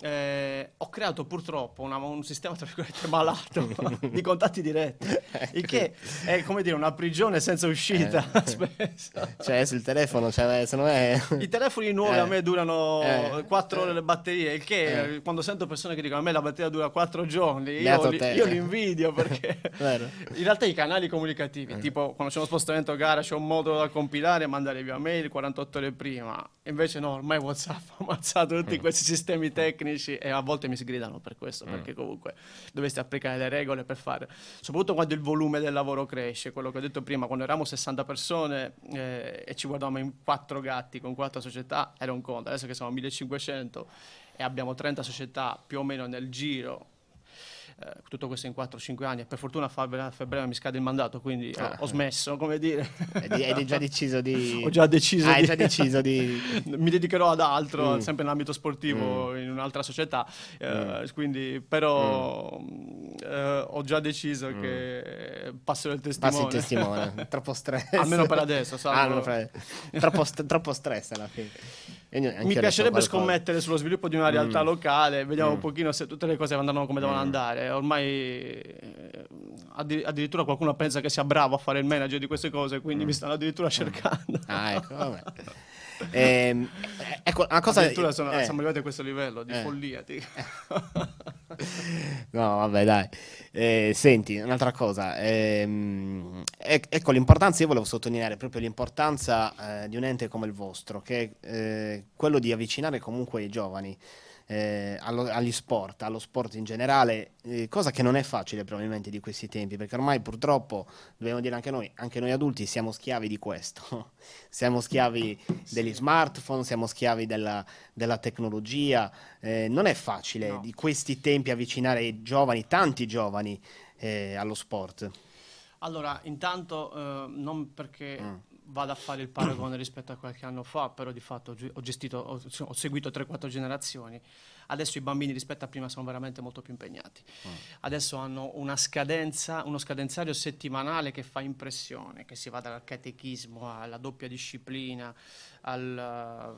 eh, ho creato purtroppo una, un sistema tra virgolette malato di contatti diretti, eh, il che è come dire una prigione senza uscita. Eh. cioè, sul telefono, cioè, se no è... i telefoni nuovi eh. a me durano 4 eh. ore eh. le batterie, il che quando sento persone che dicono a me la batteria dura 4 giorni, io li, io li, invidio perché in realtà i canali comunicativi, tipo quando c'è uno spostamento a gara, c'è un modo da compilare e mandare via mail 48 ore prima, invece no, ormai WhatsApp ha ammazzato tutti questi sistemi tecnici tecnici e a volte mi sgridano per questo, mm. perché comunque dovresti applicare le regole per fare, soprattutto quando il volume del lavoro cresce, quello che ho detto prima, quando eravamo 60 persone eh, e ci guardavamo in quattro gatti con quattro società, era un conto, adesso che siamo 1500 e abbiamo 30 società più o meno nel giro eh, tutto questo in 4-5 anni. Per fortuna a febbraio mi scade il mandato, quindi ah. ho, ho, smesso, come dire. Hai già deciso di... Ho già deciso, ah, di... Già deciso di... mi dedicherò ad altro, mm. sempre in ambito sportivo, mm. in un'altra società. Eh, mm. Quindi, però mm. eh, ho già deciso mm. che passerò il testimone. Passi il testimone, troppo stress. Almeno per adesso, ah, Troppo, st- troppo stress alla fine. Mi piacerebbe scommettere sullo sviluppo di una realtà mm. locale, vediamo mm. un pochino se tutte le cose andranno come devono mm. andare. Ormai eh, addirittura qualcuno pensa che sia bravo a fare il manager di queste cose, quindi mm. mi stanno addirittura mm. cercando. Ah, ecco, vabbè. Ehm, eh, ecco, una cosa... Addirittura sono, eh. siamo arrivati a questo livello di eh. follia. Ti... No, vabbè, dai. Eh, senti, un'altra cosa. Ehm, ecco, l'importanza, io volevo sottolineare proprio l'importanza eh, di un ente come il vostro, che è eh, quello di avvicinare comunque i giovani eh, allo, agli sport, allo sport in generale, eh, cosa che non è facile probabilmente di questi tempi, perché ormai purtroppo, dobbiamo dire anche noi, anche noi adulti siamo schiavi di questo, siamo schiavi sì. degli smartphone, siamo schiavi della, della tecnologia, eh, non è facile no. di questi tempi avvicinare i giovani, tanti giovani, eh, allo sport. Allora, intanto eh, non perché... Mm vado a fare il paragone rispetto a qualche anno fa, però di fatto ho gestito, ho, ho seguito 3-4 generazioni. Adesso i bambini rispetto a prima sono veramente molto più impegnati. Mm. Adesso hanno una scadenza, uno scadenzario settimanale che fa impressione, che si va dal catechismo alla doppia disciplina, alla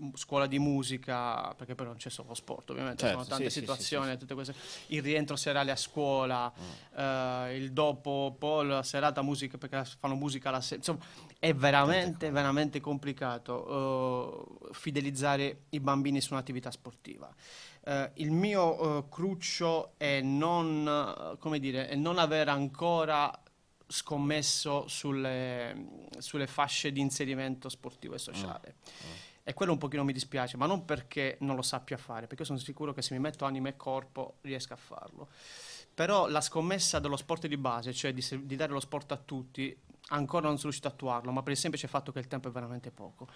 mm, scuola di musica, perché però non c'è solo sport, ovviamente, certo, sono tante sì, situazioni, sì, sì, queste, il rientro serale a scuola, mm. eh, il dopo, poi la serata musica, perché fanno musica la sera, insomma, è veramente, veramente complicato uh, fidelizzare i bambini su un'attività sportiva. Uh, il mio uh, cruccio è non, dire, è non aver ancora scommesso sulle, sulle fasce di inserimento sportivo e sociale. Mm. E quello un pochino mi dispiace, ma non perché non lo sappia fare, perché sono sicuro che se mi metto anima e corpo riesco a farlo. Però la scommessa dello sport di base, cioè di, di dare lo sport a tutti, ancora non sono riuscito a attuarlo, ma per il semplice fatto che il tempo è veramente poco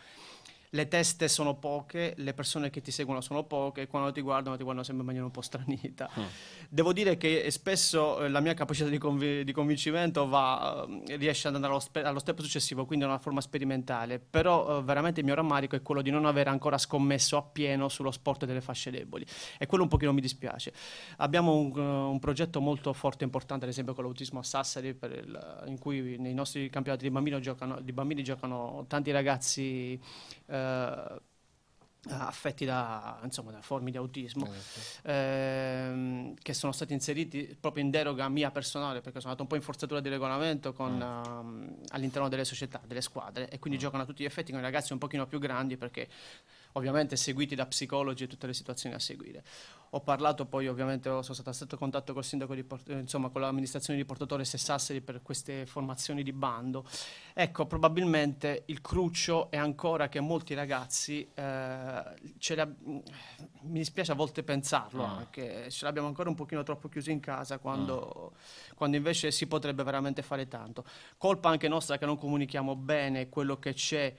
le teste sono poche, le persone che ti seguono sono poche, quando ti guardano ti guardano sempre in maniera un po' stranita. Mm. Devo dire che eh, spesso eh, la mia capacità di, conv- di convincimento va, eh, riesce ad andare allo, spe- allo, step successivo, quindi è una forma sperimentale, però eh, veramente il mio rammarico è quello di non aver ancora scommesso appieno sullo sport delle fasce deboli e quello un pochino mi dispiace. Abbiamo un, un progetto molto forte e importante, ad esempio con l'autismo a Sassari, il, in cui nei nostri campionati di, bambini giocano, di bambini giocano tanti ragazzi. Eh, eh, eh, affetti da, insomma, da, forme di autismo certo. ehm, che sono stati inseriti proprio in deroga mia personale perché sono andato un po' in forzatura di regolamento con, mm. um, all'interno delle società, delle squadre e quindi mm. giocano a tutti gli effetti con i ragazzi un pochino più grandi perché ovviamente seguiti da psicologi e tutte le situazioni a seguire. Ho parlato poi, ovviamente, sono stato a stretto contatto col sindaco di Porto, eh, insomma, con l'amministrazione di Portotore Sessasseri per queste formazioni di bando. Ecco, probabilmente il cruccio è ancora che molti ragazzi, eh, la, mi dispiace a volte pensarlo, ah. anche, ce l'abbiamo ancora un pochino troppo chiuso in casa quando, ah. quando invece si potrebbe veramente fare tanto. Colpa anche nostra che non comunichiamo bene quello che c'è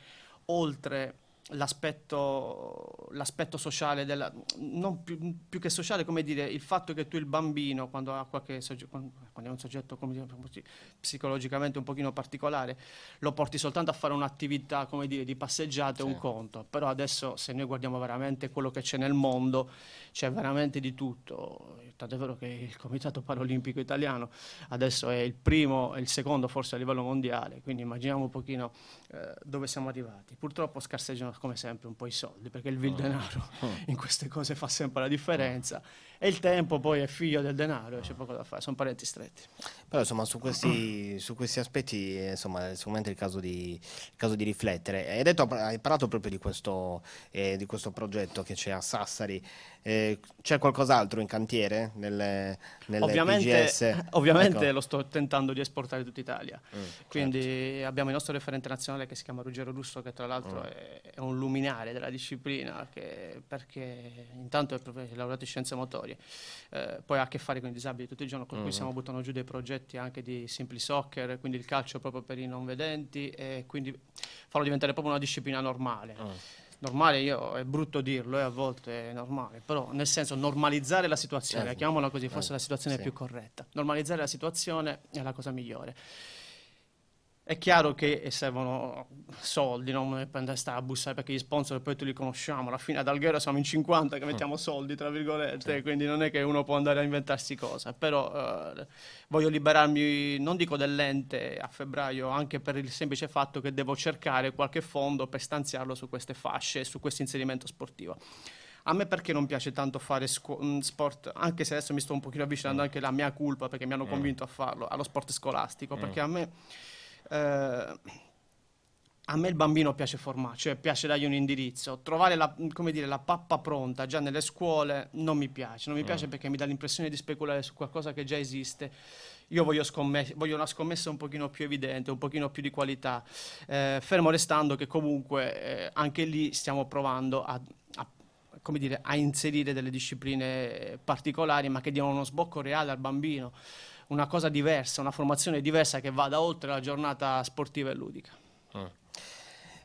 oltre l'aspetto, l'aspetto sociale, della, non più, più, che sociale, come dire, il fatto che tu il bambino, quando, ha qualche sogge- quando è un soggetto dire, psicologicamente un pochino particolare, lo porti soltanto a fare un'attività, come dire, di passeggiate, sì. un conto. Però adesso se noi guardiamo veramente quello che c'è nel mondo, c'è veramente di tutto. Tanto è vero che il Comitato Paralimpico Italiano adesso è il primo e il secondo forse a livello mondiale, quindi immaginiamo un pochino eh, dove siamo arrivati. Purtroppo scarseggiano come sempre un po' i soldi, perché il vil oh. denaro oh. in queste cose fa sempre la differenza e il tempo poi è figlio del denaro, c'è poco da fare, sono parenti stretti. Però insomma su questi, su questi aspetti insomma, è sicuramente il caso di, il caso di riflettere. Hai, detto, hai, parlato proprio di questo, eh, di questo progetto che c'è a Sassari, eh, c'è qualcos'altro in cantiere nelle, nelle ovviamente, PGS? Ovviamente ecco. lo sto tentando di esportare tutta Italia, mm, quindi certo. abbiamo il nostro referente nazionale professionale che si chiama Ruggero Russo, che tra l'altro ah. è, è un luminare della disciplina, che, perché intanto è, prof- laureato in scienze motorie, eh, poi ha a che fare con i disabili tutti i giorni, con mm cui mm-hmm. stiamo buttando giù dei progetti anche di Simply Soccer, quindi il calcio proprio per i non vedenti, e quindi farlo diventare proprio una disciplina normale. Mm normale io, è brutto dirlo e eh, a volte è normale, però nel senso normalizzare la situazione, eh, certo. chiamiamola così, forse eh, la situazione sì. più corretta. Normalizzare la situazione è la cosa migliore. È chiaro che eh, servono soldi, non è per andare a bussare eh, perché gli sponsor poi tu li conosciamo, alla fine ad Alghero siamo in 50 che mettiamo mm. soldi, tra virgolette, sì. quindi non è che uno può andare a inventarsi cosa, però eh, voglio liberarmi, non dico dell'ente a febbraio, anche per il semplice fatto che devo cercare qualche fondo per stanziarlo su queste fasce, su questo inserimento sportivo. A me perché non piace tanto fare scu- mm, sport, anche se adesso mi sto un pochino avvicinando mm. anche la mia colpa perché mi hanno mm. convinto mm. a farlo, allo sport scolastico, mm. perché a me eh, a me il bambino piace formare, cioè piace dargli un indirizzo. Trovare la, dire, la, pappa pronta già nelle scuole non mi piace, non mi piace mm. perché mi dà l'impressione di speculare su qualcosa che già esiste. Io voglio, scommess- voglio una scommessa un pochino più evidente, un pochino più di qualità, eh, fermo restando che comunque eh, anche lì stiamo provando a, a come dire, a inserire delle discipline particolari ma che diano uno sbocco reale al bambino una cosa diversa, una formazione diversa che vada oltre la giornata sportiva e ludica. Mm.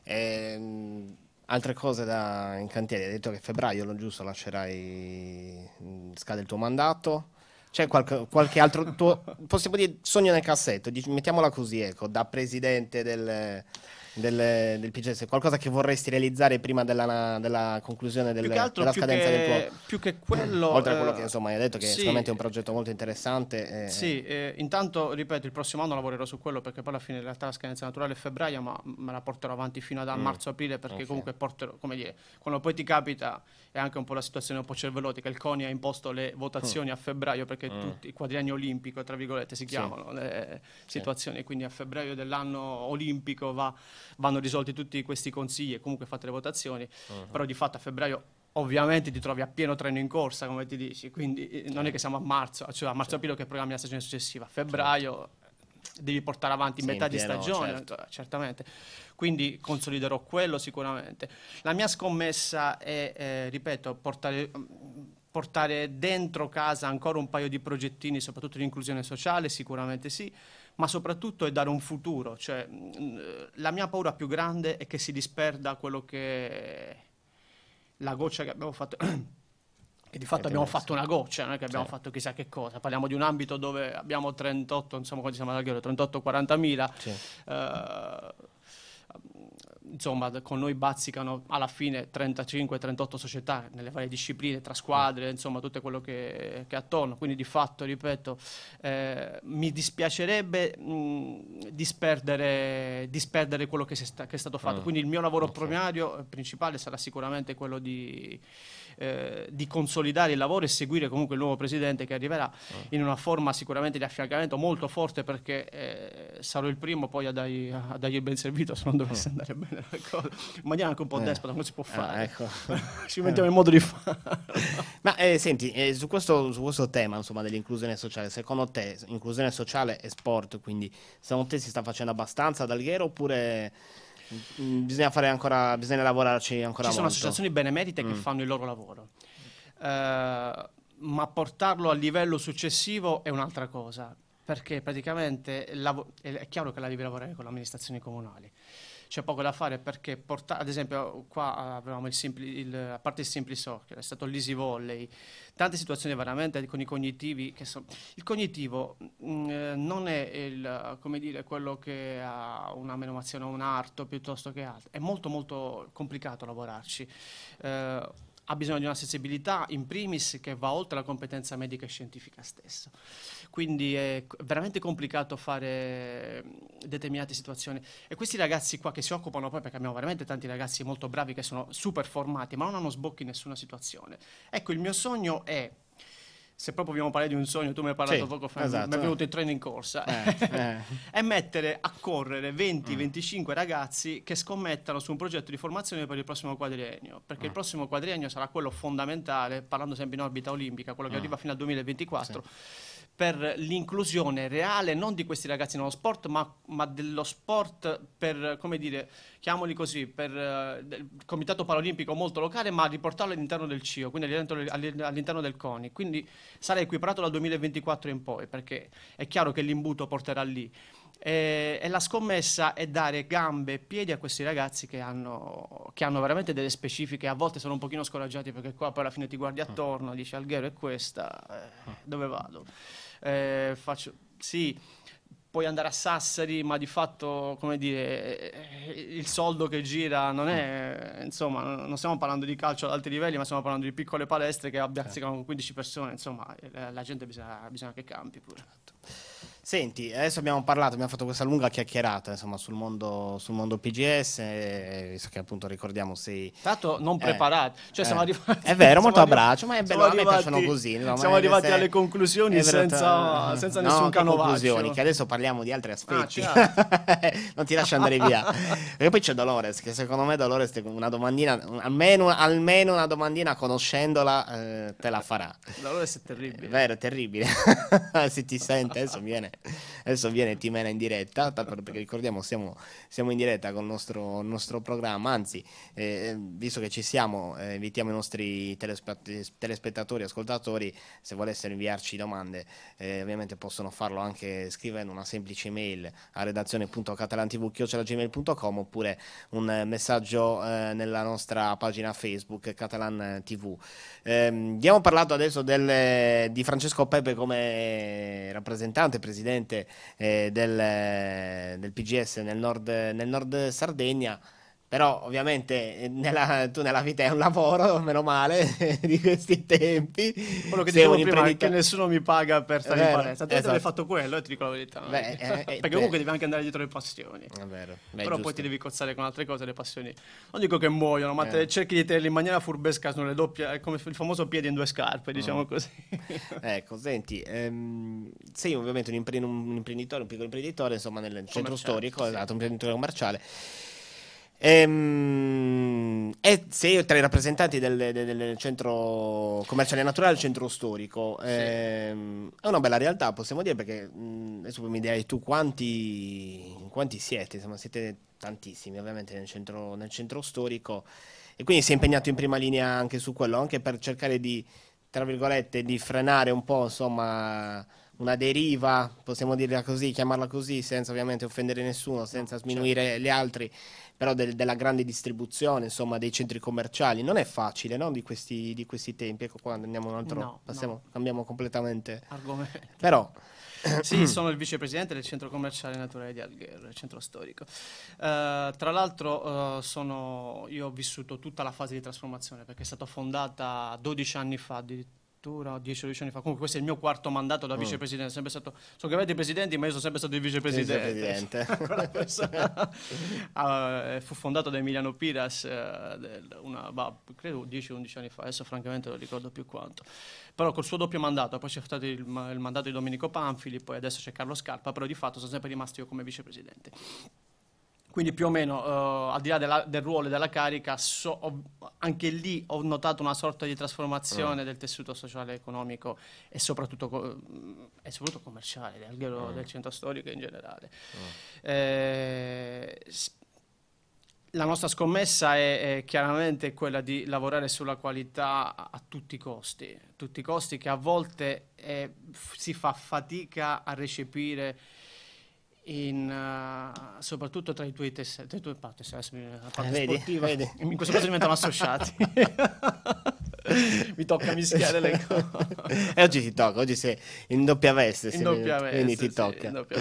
E, ehm, altre cose da, in cantiere, hai detto che febbraio, lo giusto, lascerai, mm, scade il tuo mandato. C'è qualche, qualche altro tuo, possiamo dire, sogno nel cassetto, mettiamola così, ecco, da presidente del del, del PGS? Qualcosa che vorresti realizzare prima della, della conclusione del, altro, della scadenza che, del tuo... Più che quello... Oltre a quello eh, che insomma hai detto, che sì, sicuramente è un progetto molto interessante. E... Eh. Sì, eh, intanto, ripeto, il prossimo anno lavorerò su quello perché poi alla fine in realtà la scadenza naturale è febbraio, ma me la porterò avanti fino a mm. marzo-aprile perché okay. Eh, comunque porterò, come dire, quando poi ti capita è anche un po' la situazione un po' cervellotica, il CONI ha imposto le votazioni mm. a febbraio perché mm. tutti i quadrianni olimpico, tra virgolette, si chiamano sì. le sì. situazioni, quindi a febbraio dell'anno olimpico va vanno risolti tutti questi consigli e comunque fate le votazioni, uh-huh. però di fatto a febbraio ovviamente ti trovi a pieno treno in corsa, come ti dici, quindi eh, non è che siamo a marzo, cioè a marzo-aprile certo. che programmi la stagione successiva, a febbraio certo. devi portare avanti sì, metà pieno, di stagione, certo. Cioè, certamente. Quindi consoliderò quello sicuramente. La mia scommessa è, eh, ripeto, portare, mm, portare dentro casa ancora un paio di progettini, soprattutto di inclusione sociale, sicuramente sì ma soprattutto è dare un futuro. Cioè, mm, mm, la mia paura più grande è che si disperda quello che la goccia che abbiamo fatto. che di fatto che abbiamo fatto una goccia, non è che abbiamo certo. fatto chissà che cosa. Parliamo di un ambito dove abbiamo 38, non quanti siamo alla 38-40 mila. Sì. Eh, insomma, con noi bazzicano alla fine 35-38 società nelle varie discipline, tra squadre, mm. insomma, tutto quello che, che è attorno. Quindi di fatto, ripeto, eh, mi dispiacerebbe mh, mm, disperdere, disperdere, quello che, sta, che, è stato fatto. Mm. Quindi il mio lavoro okay. primario, eh, principale, sarà sicuramente quello di eh, di consolidare il lavoro e seguire comunque il nuovo presidente che arriverà ah. in una forma sicuramente di affiancamento molto forte perché eh, sarò il primo poi a dargli, a dargli il ben servito se non dovesse ah. andare bene la cosa. In maniera anche un po' eh. despota, come si può ah, fare. Ah, ecco. Ci mettiamo in modo di fare. Ma eh, senti, su questo, su, questo, tema insomma, dell'inclusione sociale, secondo te inclusione sociale e sport, quindi secondo te si sta facendo abbastanza ad Alghero oppure... Mm, bisogna, ancora, bisogna lavorarci ancora Ci molto. sono associazioni benemerite mm. che fanno il loro lavoro. Uh, ma portarlo al livello successivo è un'altra cosa, perché praticamente è chiaro che la devi lavorare con le amministrazioni comunali c'è poco da fare perché, porta- ad esempio, qua avevamo il simpli, il, a parte il Simply Soccer, è stato l'Easy Volley, tante situazioni veramente con i cognitivi. Che so- il cognitivo mh, mm, eh, non è il, come dire, quello che ha una menomazione, un arto piuttosto che altro, è molto molto complicato lavorarci. Eh, ha bisogno di una sensibilità in primis che va oltre la competenza medica e scientifica stessa. Quindi è veramente complicato fare determinate situazioni. E questi ragazzi qua che si occupano poi, perché abbiamo veramente tanti ragazzi molto bravi che sono super formati, ma non hanno sbocchi in nessuna situazione. Ecco, il mio sogno è se proprio vogliamo parlare di un sogno, tu mi hai parlato sì, poco fa, esatto. mi è venuto il treno in corsa, eh, eh. è mettere a correre 20-25 mm. ragazzi che scommettano su un progetto di formazione per il prossimo quadriennio, perché mm. il prossimo quadriennio sarà quello fondamentale, parlando sempre in orbita olimpica, quello che mm. arriva fino al 2024. Sì per l'inclusione reale non di questi ragazzi nello sport, ma, ma dello sport per, come dire, chiamoli così, per uh, eh, il Comitato Paralimpico molto locale, ma riportarlo all'interno del CIO, quindi all'interno, all'interno del CONI. Quindi sarà equiparato dal 2024 in poi, perché è chiaro che l'imbuto porterà lì. E, e la scommessa è dare gambe e piedi a questi ragazzi che hanno, che hanno, veramente delle specifiche, a volte sono un pochino scoraggiati perché qua poi alla fine ti guardi mm. attorno, dici Alghero è questa, eh, dove vado? eh, faccio, sì, puoi andare a Sassari, ma di fatto, come dire, eh, il soldo che gira non è, insomma, non stiamo parlando di calcio ad alti livelli, ma stiamo parlando di piccole palestre che abbiano 15 certo. persone, insomma, la gente bisogna, bisogna che campi pure. Certo. Senti, adesso abbiamo parlato, abbiamo fatto questa lunga chiacchierata insomma, sul, mondo, sul mondo PGS, eh, visto che appunto ricordiamo sei... Tanto non eh, preparati, cioè siamo eh. arrivati... È vero, molto abbraccio, ma è bello, a me piacciono così. No? Siamo arrivati se... alle conclusioni senza, senza no, nessun canovaccio. conclusioni, che adesso parliamo di altri aspetti. Ah, non ti lascio andare via. Perché poi c'è Dolores, che secondo me Dolores una domandina, almeno, almeno una domandina conoscendola eh, te la farà. Dolores è terribile. È vero, è terribile. Se ti sente adesso viene... Adesso viene Timena in diretta, perché ricordiamo siamo, siamo in diretta con il nostro, nostro programma, anzi, eh, eh, visto che ci siamo, eh, invitiamo i nostri telespett- telespettatori, ascoltatori, se volessero inviarci domande, eh, ovviamente possono farlo anche scrivendo una semplice mail a redazione.catalantv.gmail.com oppure un messaggio eh, nella nostra pagina Facebook Catalan TV. Ehm, abbiamo parlato adesso del, di Francesco Pepe come eh, rappresentante, presidente presidente eh, del, del, PGS nel nord, nel nord Sardegna, però ovviamente eh, nella, tu nella vita è un lavoro, meno male, di questi tempi. Quello che dicevo prima è che nessuno mi paga per stare vero, in palestra. Te esatto. l'hai fatto quello e ti dico la verità. Beh, eh, eh Perché comunque devi anche andare dietro le passioni. È vero. Beh, Però poi ti devi cozzare con altre cose, le passioni. Non dico che muoiono, ma eh. cerchi di tenerle in maniera furbesca, sono le doppie, come il famoso piede in due scarpe, mm. diciamo mm. così. ecco, senti, ehm, sei ovviamente un, impre- un, imprenditore, un piccolo imprenditore, insomma nel centro storico, esatto, un imprenditore commerciale Ehm, e, e sei tra i rappresentanti del, del, del, centro commerciale naturale, il centro storico. Sì. E, ehm, è una bella realtà, possiamo dire, perché mm, adesso mi direi tu quanti, quanti siete, insomma siete tantissimi ovviamente nel centro, nel centro storico e quindi si è impegnato in prima linea anche su quello, anche per cercare di, tra virgolette, di frenare un po' insomma una deriva, possiamo dirla così, chiamarla così, senza ovviamente offendere nessuno, senza sminuire certo. gli altri, però del, della grande distribuzione, insomma, dei centri commerciali. Non è facile, no? Di questi, di questi tempi. Ecco qua andiamo un altro. No, passiamo, no. cambiamo completamente. Argomento. Però. sì, sono il vicepresidente del centro commerciale naturale di Alghero, il centro storico. Uh, tra l'altro, uh, sono, io ho vissuto tutta la fase di trasformazione perché è stata fondata 12 anni fa, addirittura addirittura dieci o dieci anni fa. Comunque questo è il mio quarto mandato da mm. vicepresidente, sempre stato, sono cambiati i presidenti, ma io sono sempre stato il vicepresidente. vicepresidente. uh, fu fondato da Emiliano Piras, uh, eh, una, bah, credo 10-11 anni fa, adesso francamente non ricordo più quanto. Però col suo doppio mandato, poi c'è stato il, il mandato di Domenico Panfili, poi adesso c'è Carlo Scarpa, però di fatto sono sempre rimasto io come vicepresidente. Quindi più o meno, eh, al di là della, del ruolo e della carica, so, ho, anche lì ho notato una sorta di trasformazione mm. del tessuto sociale, economico e soprattutto, co- mm, e soprattutto commerciale del, mm. del, centro storico in generale. Mm. Eh, la nostra scommessa è, è, chiaramente quella di lavorare sulla qualità a, tutti i costi, tutti i costi che a volte eh, si fa fatica a recepire in, uh, soprattutto tra i tuoi tesserati, la parte eh, vedi, sportiva, vedi. in questo caso diventano associati. mi tocca mischiare le esatto. cose. e oggi ti tocca, oggi sei in doppia veste. In doppia veste, quindi ti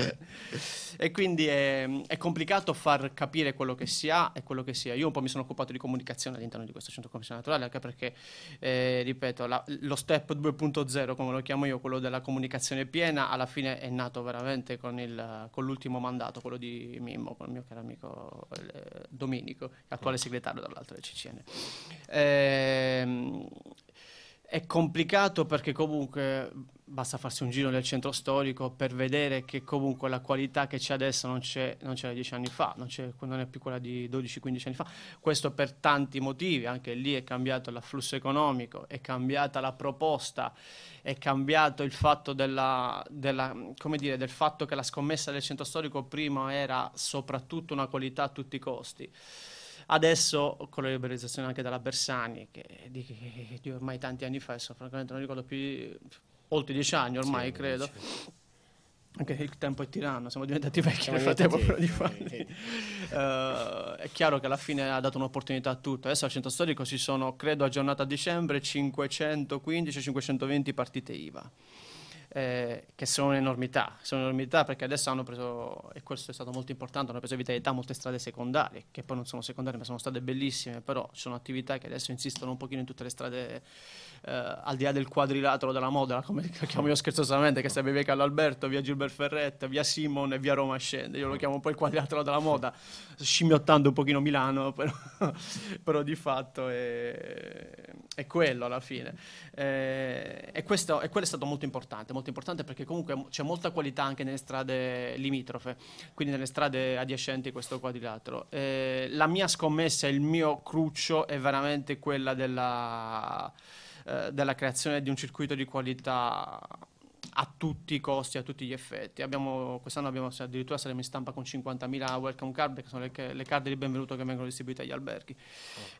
sì, E quindi è, è, complicato far capire quello che si ha e quello che si ha. Io un po' mi sono occupato di comunicazione all'interno di questo centro commissione naturale, anche perché, eh, ripeto, la, lo step 2.0, come lo chiamo io, quello della comunicazione piena, alla fine è nato veramente con, il, con l'ultimo mandato, quello di Mimmo, con il mio caro amico eh, Domenico, attuale segretario dall'altro del CCN. Ehm, è complicato perché comunque basta farsi un giro nel centro storico per vedere che comunque la qualità che c'è adesso non, c'è, non c'era dieci anni fa, non, non è più quella di 12-15 anni fa. Questo per tanti motivi, anche lì è cambiato l'afflusso economico, è cambiata la proposta, è cambiato il fatto, della, della, dire, del fatto che la scommessa del centro storico prima era soprattutto una qualità a tutti i costi. Adesso con la liberalizzazione anche della Bersani, che di, di, ormai tanti anni fa, adesso, francamente non ricordo più, oltre dieci anni ormai sì, credo. Anche il tempo è tiranno, siamo diventati vecchi siamo nel frattempo però di fare. uh, eh, è chiaro che alla fine ha dato un'opportunità a tutto. Adesso al centro storico si sono, credo, aggiornata a dicembre 515-520 partite IVA eh, che sono un'enormità, sono un'enormità perché adesso hanno preso, e questo è stato molto importante, hanno preso vitalità molte strade secondarie, che poi non sono secondarie ma sono state bellissime, però sono attività che adesso insistono un pochino in tutte le strade eh, al di là del quadrilatero della moda, come chiamo io scherzosamente, che serve via Carlo Alberto, via Gilbert Ferretta, via Simon e via Roma scende, io lo chiamo poi il quadrilatero della moda, scimmiottando un pochino Milano, però, però di fatto è, è, quello alla fine. Eh, e, questo, e quello è stato molto importante, molto importante perché comunque c'è molta qualità anche nelle strade limitrofe, quindi nelle strade adiacenti a questo quadrilatero. Eh, la mia scommessa, il mio cruccio è veramente quella della eh, della creazione di un circuito di qualità a tutti i costi, a tutti gli effetti. Abbiamo, quest'anno abbiamo addirittura saremo in stampa con 50.000 welcome card, che sono le, le carte di benvenuto che vengono distribuite agli alberghi.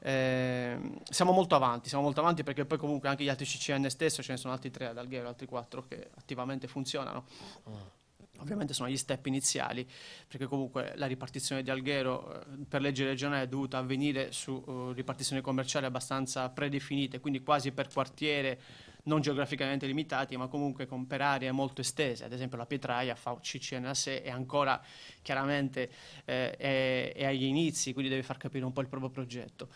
Oh. Eh, siamo molto avanti, siamo molto avanti perché poi comunque anche gli altri CCN stesso, ce ne sono altri tre ad Alghero, altri quattro che attivamente funzionano. Oh. Ovviamente sono gli step iniziali, perché comunque la ripartizione di Alghero eh, per legge regionale è dovuta avvenire su uh, ripartizioni commerciali abbastanza predefinite, quindi quasi per quartiere non geograficamente limitati, ma comunque con per aree molto estese. Ad esempio la pietraia fa CCN a sé e ancora chiaramente eh, è, è, agli inizi, quindi deve far capire un po' il proprio progetto.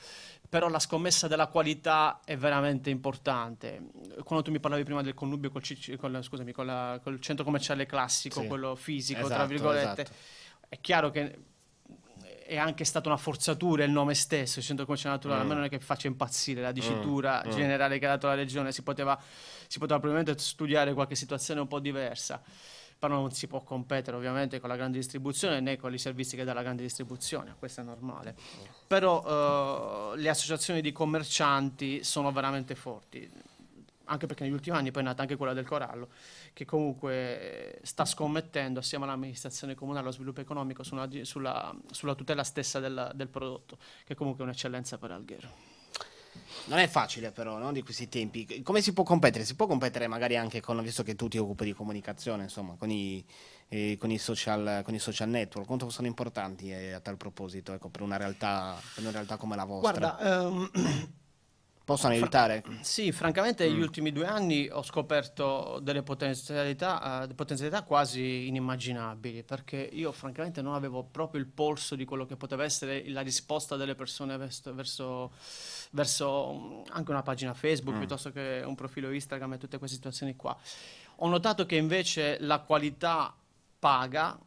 Però la scommessa della qualità è veramente importante. Quando tu mi parlavi prima del connubio col, CC, col, scusami, col, col centro commerciale classico, sì. quello fisico, esatto, tra virgolette, esatto. è chiaro che è anche stata una forzatura il nome stesso, il centro commerciale naturale, mm. a me non è che faccia impazzire la dicitura mm. mm. generale che ha dato la regione, si poteva, si poteva probabilmente studiare qualche situazione un po' diversa però non si può competere ovviamente con la grande distribuzione né con i servizi che dà la grande distribuzione, questo è normale. Però eh, le associazioni di commercianti sono veramente forti, anche perché negli ultimi anni poi è nata anche quella del Corallo che comunque eh, sta scommettendo assieme all'amministrazione comunale allo sviluppo economico sulla, sulla, sulla tutela stessa del, del, prodotto, che comunque è un'eccellenza per Alghero. Non è facile però, no? di questi tempi. Come si può competere? Si può competere magari anche con, visto che tu ti occupi di comunicazione, insomma, con i, eh, con i, social, con i social network, quanto sono importanti eh, a tal proposito ecco, per, una realtà, per, una realtà, come la vostra? Guarda, ehm, possano aiutare. Sì, francamente negli mm. ultimi due anni ho scoperto delle potenzialità, uh, potenzialità, quasi inimmaginabili, perché io francamente non avevo proprio il polso di quello che poteva essere la risposta delle persone verso, verso, verso mm, anche una pagina Facebook mm. piuttosto che un profilo Instagram e tutte queste situazioni qua. Ho notato che invece la qualità paga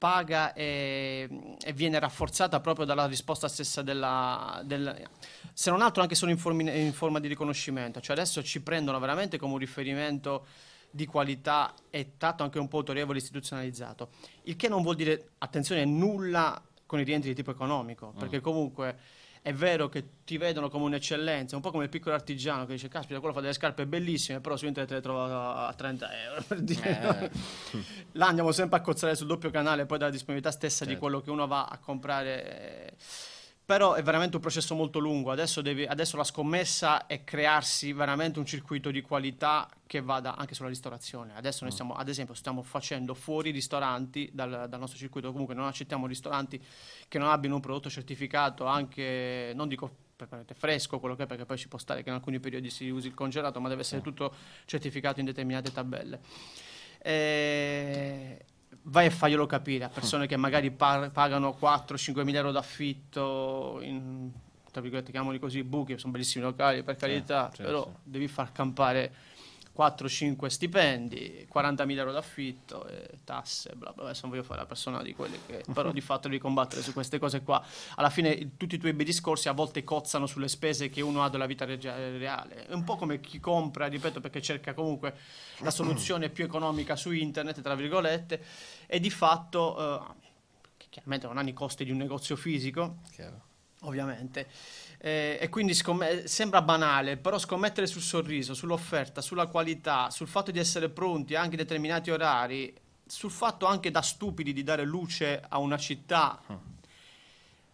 paga e, e, viene rafforzata proprio dalla risposta stessa della, della se non altro anche solo in, formi, in, forma di riconoscimento, cioè adesso ci prendono veramente come un riferimento di qualità e tratto anche un po' autorevole istituzionalizzato, il che non vuol dire, attenzione, nulla con i rientri di tipo economico, mm. perché comunque è vero che ti vedono come un'eccellenza, un po' come il piccolo artigiano che dice caspita quello fa delle scarpe bellissime, però su internet le trova a 30 euro. Per eh. Là andiamo sempre a cozzare sul doppio canale, poi dalla disponibilità stessa certo. di quello che uno va a comprare. Eh, però è veramente un processo molto lungo. Adesso, devi, adesso, la scommessa è crearsi veramente un circuito di qualità che vada anche sulla ristorazione. Adesso noi mm. stiamo, ad esempio, stiamo facendo fuori ristoranti dal, dal, nostro circuito, comunque non accettiamo ristoranti che non abbiano un prodotto certificato, anche non dico fresco, quello che è, perché poi ci può stare che in alcuni periodi si usi il congelato, ma deve essere mm. tutto certificato in determinate tabelle. Eh, vai a farglielo capire a ah. persone che magari par- pagano 4-5 mila euro d'affitto in tra virgolette chiamoli così buchi, sono bellissimi locali per carità, sì, però sì. devi far campare 4-5 stipendi, 40.000 euro d'affitto, tasse, bla bla. Adesso non voglio fare la persona di quelli che però di fatto devi combattere su queste cose qua. Alla fine tutti i tuoi bei discorsi a volte cozzano sulle spese che uno ha della vita reale. È un po' come chi compra, ripeto, perché cerca comunque la soluzione più economica su internet, tra virgolette, e di fatto, eh, che chiaramente non hanno i costi di un negozio fisico, Chiaro. ovviamente eh, e quindi scomm- eh, sembra banale, però scommettere sul sorriso, sull'offerta, sulla qualità, sul fatto di essere pronti anche in determinati orari, sul fatto anche da stupidi di dare luce a una città ah.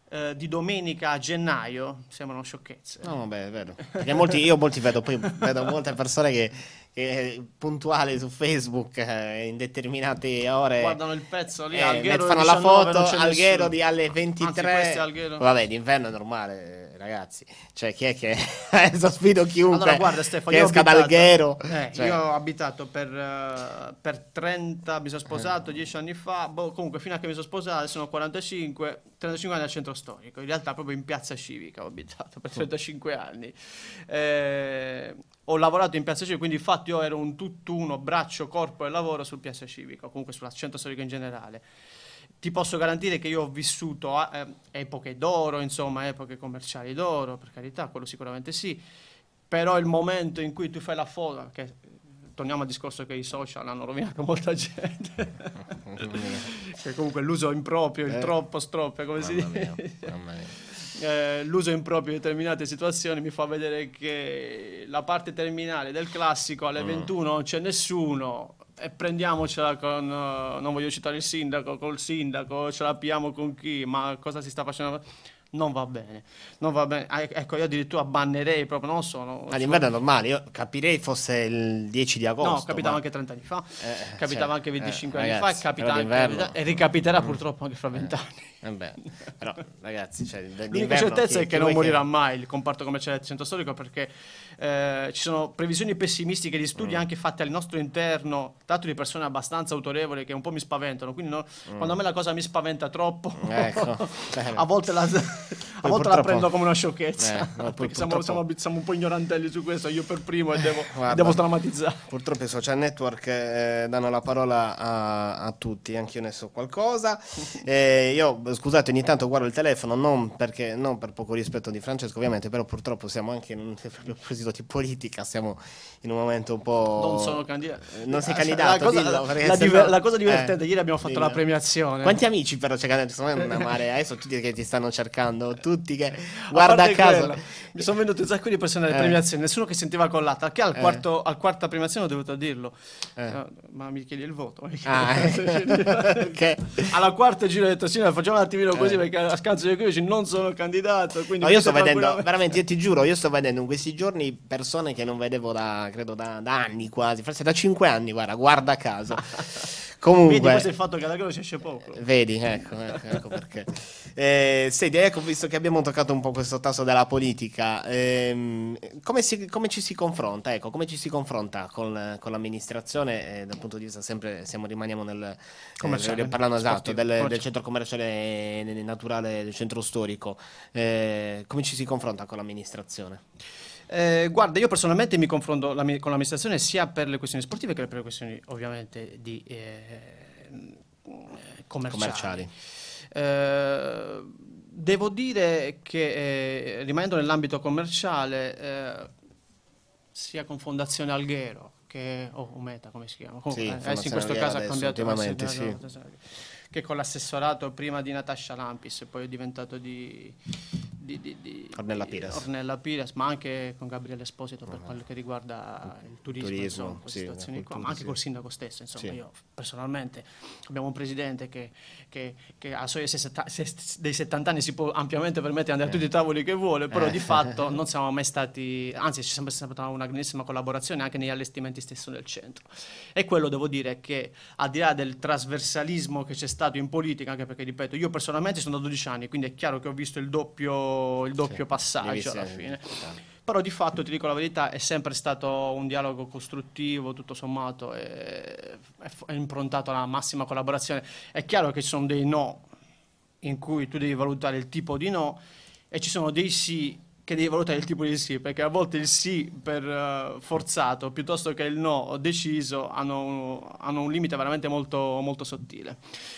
eh, di domenica a gennaio sembrano sciocchezze. No, vabbè, è vero. Perché molti, io molti vedo, poi vedo molte persone che, che puntuali su Facebook eh, in determinate ore guardano il pezzo lì, eh, fanno 19, la foto, Alghero di alle 23. Anzi, Vabbè, d'inverno è normale ragazzi, cioè chi è che adesso sfido chiunque allora, guarda, Stefano, che esca abitato, dal Eh, cioè. Io ho abitato per, eh, per, 30, mi sono sposato eh. anni fa, boh, comunque fino a che mi sono sposato sono 45, 35 anni al centro storico, in realtà proprio in piazza civica ho abitato per 35 anni. Eh, ho lavorato in piazza civica, quindi infatti io ero un tutt'uno, braccio, corpo e lavoro sul piazza civica, comunque sulla centro storico in generale ti posso garantire che io ho vissuto eh, ehm, epoche d'oro, insomma, epoche commerciali d'oro, per carità, quello sicuramente sì, però il momento in cui tu fai la foto, che, eh, torniamo al discorso che i social hanno rovinato molta gente, che comunque l'uso improprio, eh. il troppo stroppia, come mamma si dice. Mia, mamma mia. Eh, l'uso improprio di determinate situazioni mi fa vedere che la parte terminale del classico alle mm. 21 non c'è nessuno, e prendiamocela con, eh, non voglio citare il sindaco, col sindaco, ce la piamo con chi, ma cosa si sta facendo? Non va bene, non va bene. Ah, ecco, io addirittura bannerei proprio, non sono... All'inverno ah, è normale, io capirei fosse il 10 di agosto. No, capitava ma... anche 30 anni fa, eh, eh capitava cioè, anche 25 eh, anni ragazzi, fa, capitava anche... e ricapiterà mm. purtroppo anche fra 20 eh. anni. Vabbè, però ragazzi, cioè, l'unica certezza è che non morirà che... mai il comparto commerciale del centro storico perché eh, ci sono previsioni pessimistiche di studi mm. anche fatte al nostro interno, tanto di persone abbastanza autorevoli che un po' mi spaventano, quindi no, mm. quando a me la cosa mi spaventa troppo, ecco. a volte, la, a volte la, prendo come una sciocchezza, eh, no, siamo, siamo, siamo, un po' ignorantelli su questo, io per primo e devo, Guarda, devo drammatizzare. Purtroppo i social network eh, danno la parola a, a tutti, anch'io ne so qualcosa, eh, io scusate, ogni tanto guardo il telefono, non, perché, non per poco rispetto di Francesco, ovviamente, però purtroppo siamo anche in un proposito di politica, siamo in un momento un po'... Non sono candidato. Eh, non sei eh, candidato, la cosa, dillo, la, diver- la cosa eh, divertente, eh, ieri abbiamo fatto dimmi. la premiazione. Quanti amici però c'è candidato? Secondo me una marea, adesso tutti che ti stanno cercando, tutti che... Guarda a, a caso. Quella, mi sono venuto un sacco di persone alle eh. premiazioni, nessuno che sentiva collata, che al, eh. quarto, al quarta premiazione ho dovuto dirlo. Eh. Ma mi chiedi il voto. Ah, chiedi ah, il voto. okay. Alla quarta giro ho detto, signora, facciamo un attimino così eh. perché a scanso di dici non sono candidato. No, io sto vedendo, veramente... veramente, io ti giuro, io sto vedendo in questi giorni persone che non vedevo da, credo, da, da anni quasi, forse da cinque anni, guarda, guarda caso. Comunque, vedi, questo è il fatto che la croce esce poco. Eh, vedi, ecco, ecco, ecco perché. Eh, senti, ecco, visto che abbiamo toccato un po' questo tasso della politica, ehm, come, si, come, ci si confronta? Ecco, come ci si confronta con, con l'amministrazione eh, dal punto di vista sempre, siamo, rimaniamo nel... Eh, parlando esatto, del, del, centro commerciale eh, naturale, del centro storico. Eh, come ci si confronta con l'amministrazione? Eh, guarda, io personalmente mi confronto con l'amministrazione sia per le questioni sportive che per le questioni ovviamente di, eh, commerciali. commerciali. Eh, devo dire che eh, rimanendo nell'ambito commerciale, eh, sia con Fondazione Alghero che o oh, Meta, come si chiama? Comunque, sì, in questo caso ha cambiato. Ultimamente, sì che con l'assessorato prima di Natascia Lampis e poi è diventato di, di, di, di Ornella, Pires. Ornella, Pires. ma anche con Gabriele Esposito uh-huh. per ah. quello che riguarda il turismo, turismo insomma, sì, situazioni cultura, qua, ma anche sì. col sindaco stesso. Insomma, sì. io personalmente abbiamo un presidente che, che, che a soli dei 70 anni si può ampiamente permettere di andare eh. a tutti i eh. tavoli che vuole, però eh. di fatto non siamo mai stati, anzi c'è sempre stata una grandissima collaborazione anche negli allestimenti stesso del centro. E quello devo dire che al di là del trasversalismo che c'è stato, stato in politica, anche perché, ripeto, io personalmente sono da 12 anni, quindi è chiaro che ho visto il doppio, il doppio sì, passaggio alla eh, fine. Però di fatto, ti dico la verità, è sempre stato un dialogo costruttivo, tutto sommato, è, è improntato alla massima collaborazione. È chiaro che ci sono dei no in cui tu devi valutare il tipo di no e ci sono dei sì che devi valutare il tipo di sì, perché a volte il sì per, uh, forzato piuttosto che il no deciso hanno, hanno un limite veramente molto, molto, sottile.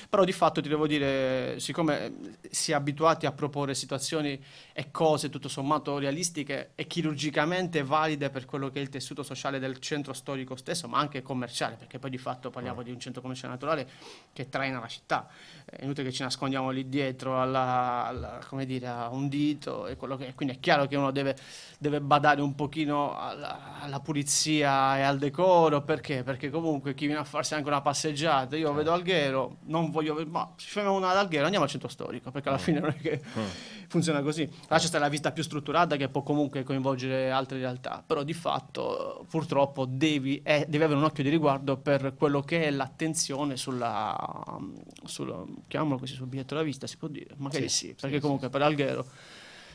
Però di fatto ti devo dire, siccome si è abituati a proporre situazioni e cose tutto sommato realistiche e chirurgicamente valide per quello che è il tessuto sociale del centro storico stesso, ma anche commerciale, perché poi di fatto parliamo di un centro commerciale naturale che traina la città. È inutile che ci nascondiamo lì dietro alla, alla, dire, a un dito e quello che è. Quindi è chiaro chiaro che uno deve, deve badare un pochino alla, alla, pulizia e al decoro, perché? Perché comunque chi viene a farsi anche una passeggiata, io vedo certo. Alghero, non voglio, ma ci fermiamo una ad Alghero, andiamo al centro storico, perché alla mm. fine non è che mm. funziona così. Là c'è stata la vista più strutturata che può comunque coinvolgere altre realtà, però di fatto purtroppo devi, eh, devi avere un occhio di riguardo per quello che è l'attenzione sulla, sulla chiamiamolo così, sul biglietto da vista, si può dire, magari sì, sì perché sì, comunque sì. per Alghero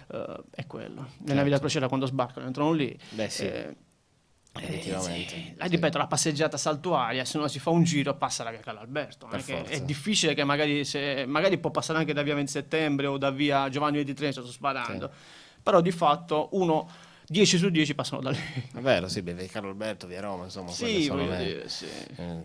uh, è quello. Certo. vita navi crociera quando sbarcano entrano lì. Beh, sì. Eh, Effettivamente. Eh, sì. Ripeto, la passeggiata saltuaria, se no si fa un giro, passa la via Calalberto. È difficile che magari, se, magari, può passare anche da via 20 settembre o da via Giovanni XXIII, sto sparando. Sì. Però di fatto uno 10 su 10 passano da lì. È vero, sì, beh, Carlo Alberto, via Roma, insomma. Sì, sono dire, sì. Eh.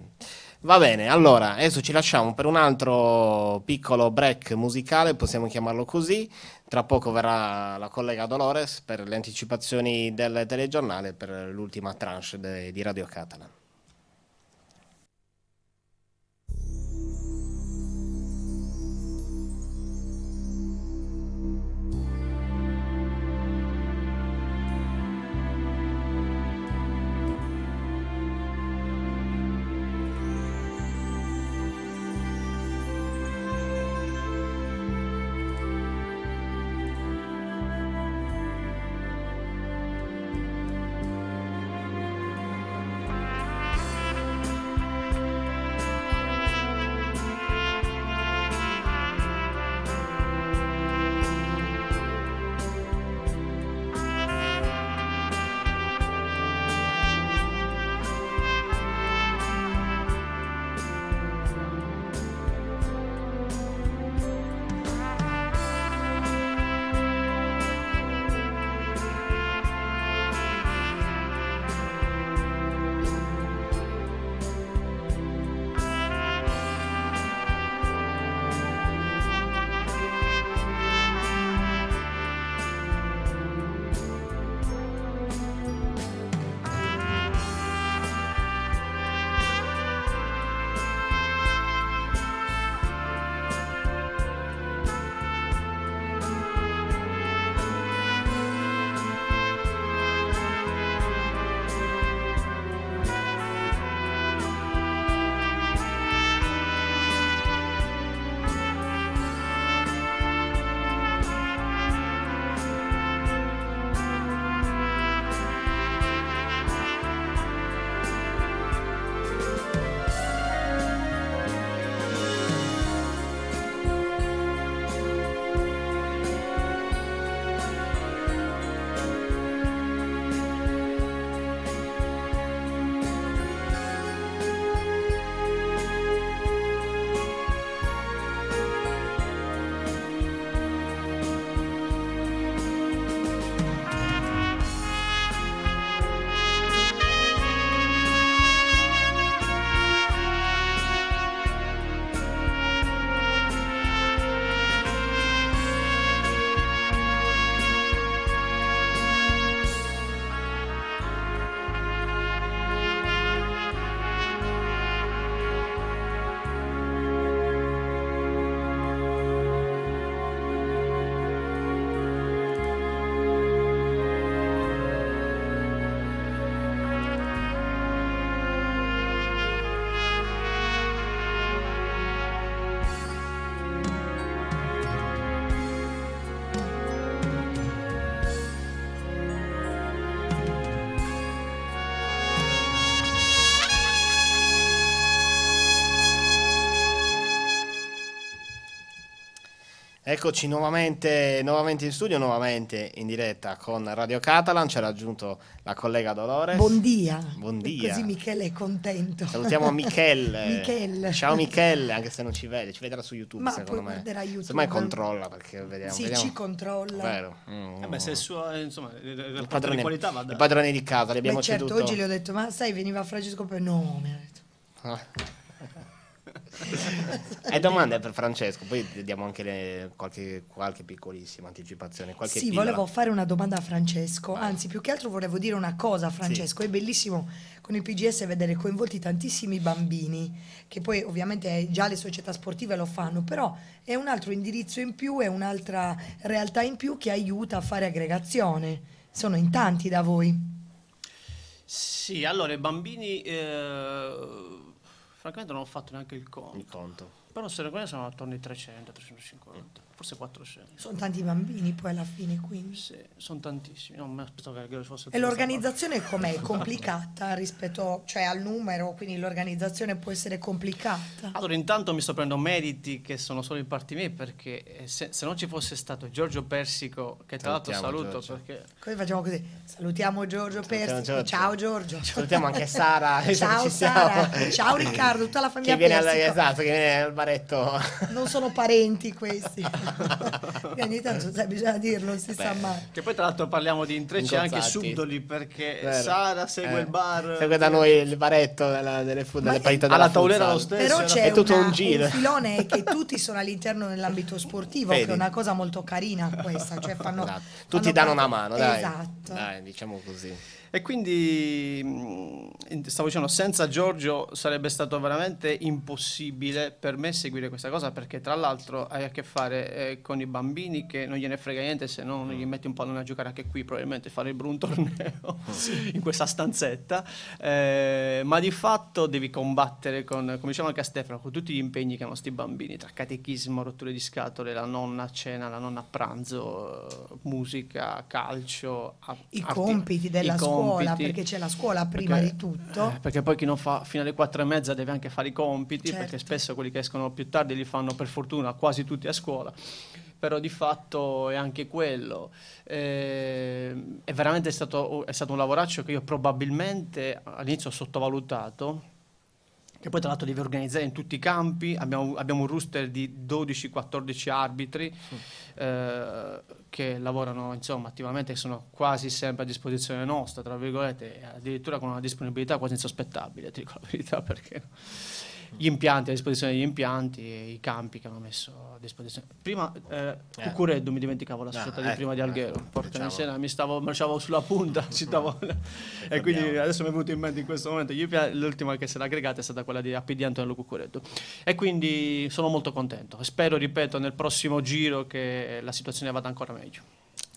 Va bene, allora adesso ci lasciamo per un altro piccolo break musicale, possiamo chiamarlo così. Tra poco verrà la collega Dolores per le anticipazioni del telegiornale per l'ultima tranche de, di Radio Catalan. Eccoci nuovamente, nuovamente, in studio, nuovamente in diretta con Radio Catalan, ci ha raggiunto la collega Dolores. Buondia. Buondia. Così Michele è contento. Salutiamo Michele. Michele. Ciao Michele, anche se non ci vede, ci vedrà su YouTube Ma secondo me. Ma YouTube. Semmai eh. controlla perché vediamo. Sì, vediamo. ci controlla. Vero. Eh, mm. Eh beh, se il suo, eh, insomma, il padrone, di qualità va da... Il padrone di casa, li abbiamo beh, certo, oggi gli ho detto, ma sai, veniva Francesco per... No, mi ha detto. Ah. Hai domande per Francesco? Poi diamo anche le, qualche, qualche, piccolissima anticipazione. Qualche sì, pillola. volevo fare una domanda a Francesco, anzi più che altro volevo dire una cosa a Francesco, sì. è bellissimo con il PGS vedere coinvolti tantissimi bambini, che poi ovviamente già le società sportive lo fanno, però è un altro indirizzo in più, è un'altra realtà in più che aiuta a fare aggregazione. Sono in tanti da voi. Sì, allora i bambini eh, francamente non ho fatto neanche il conto. Il conto. Però se ne sono attorno ai 300-350. Mm forse quattro Sono tanti bambini poi alla fine, quindi. Sì, sono tantissimi. Non mi aspettavo che fosse... E l'organizzazione com'è? complicata rispetto cioè, al numero, quindi l'organizzazione può essere complicata. Allora, intanto mi sto prendendo meriti che sono solo in parte miei, perché eh, se, se, non ci fosse stato Giorgio Persico, che tra l'altro saluto Giorgio. perché... Così facciamo così, salutiamo Giorgio salutiamo Persico, Giorgio. ciao Giorgio. Salutiamo anche Sara. ciao Sara, ciao Riccardo, tutta la famiglia che viene Persico. Alla, esatto, che viene al baretto. Non sono parenti questi. ogni tanto bisogna dirlo, non si Beh. sa mai. Che poi tra l'altro parliamo di intrecci anche subdoli perché Vero. Sara segue eh. il bar. Segue da cioè noi il baretto della, delle, fu- delle partite della Alla tavolera lo stesso. Però c'è è tutto una, un giro. Il filone che tutti sono all'interno dell'ambito sportivo, che è una cosa molto carina questa. Cioè fanno, esatto. Tutti fanno danno una mano, dai. Esatto. Dai, diciamo così. E quindi mm, stavo dicendo, senza Giorgio sarebbe stato veramente impossibile per me seguire questa cosa perché tra l'altro hai a che fare eh, con i bambini che non gliene frega niente se no non gli mm. metti un pallone a giocare anche qui, probabilmente fare il brun torneo in questa stanzetta, eh, ma di fatto devi combattere con, come diceva anche a Stefano, con tutti gli impegni che hanno questi bambini, tra catechismo, rotture di scatole, la nonna a cena, la nonna a pranzo, musica, calcio, a, i compiti della scuola scuola, perché c'è la scuola prima perché, di tutto. Eh, perché poi chi non fa fino alle quattro e mezza deve anche fare i compiti, certo. perché spesso quelli che escono più tardi li fanno per fortuna quasi tutti a scuola però di fatto è anche quello. Eh, è veramente stato, è stato un lavoraccio che io probabilmente all'inizio ho sottovalutato, che poi tra l'altro devi organizzare in tutti i campi, abbiamo, abbiamo un rooster di 12-14 arbitri mm. eh, che lavorano insomma, attivamente, che sono quasi sempre a disposizione nostra, tra virgolette, addirittura con una disponibilità quasi insospettabile, ti dico la verità perché gli impianti, a disposizione degli impianti i campi che hanno messo a disposizione. Prima, eh, eh. Cucureddu, mi dimenticavo la società di ecco, prima di eh, Alghero, porca diciamo. mi stavo, marciavo sulla punta, citavo, eh, e quindi adesso mi è venuto in mente in questo momento, l'ultima che si era aggregata è stata quella di di Antonello Cucureddu, e quindi sono molto contento, spero, ripeto, nel prossimo giro che la situazione vada ancora meglio.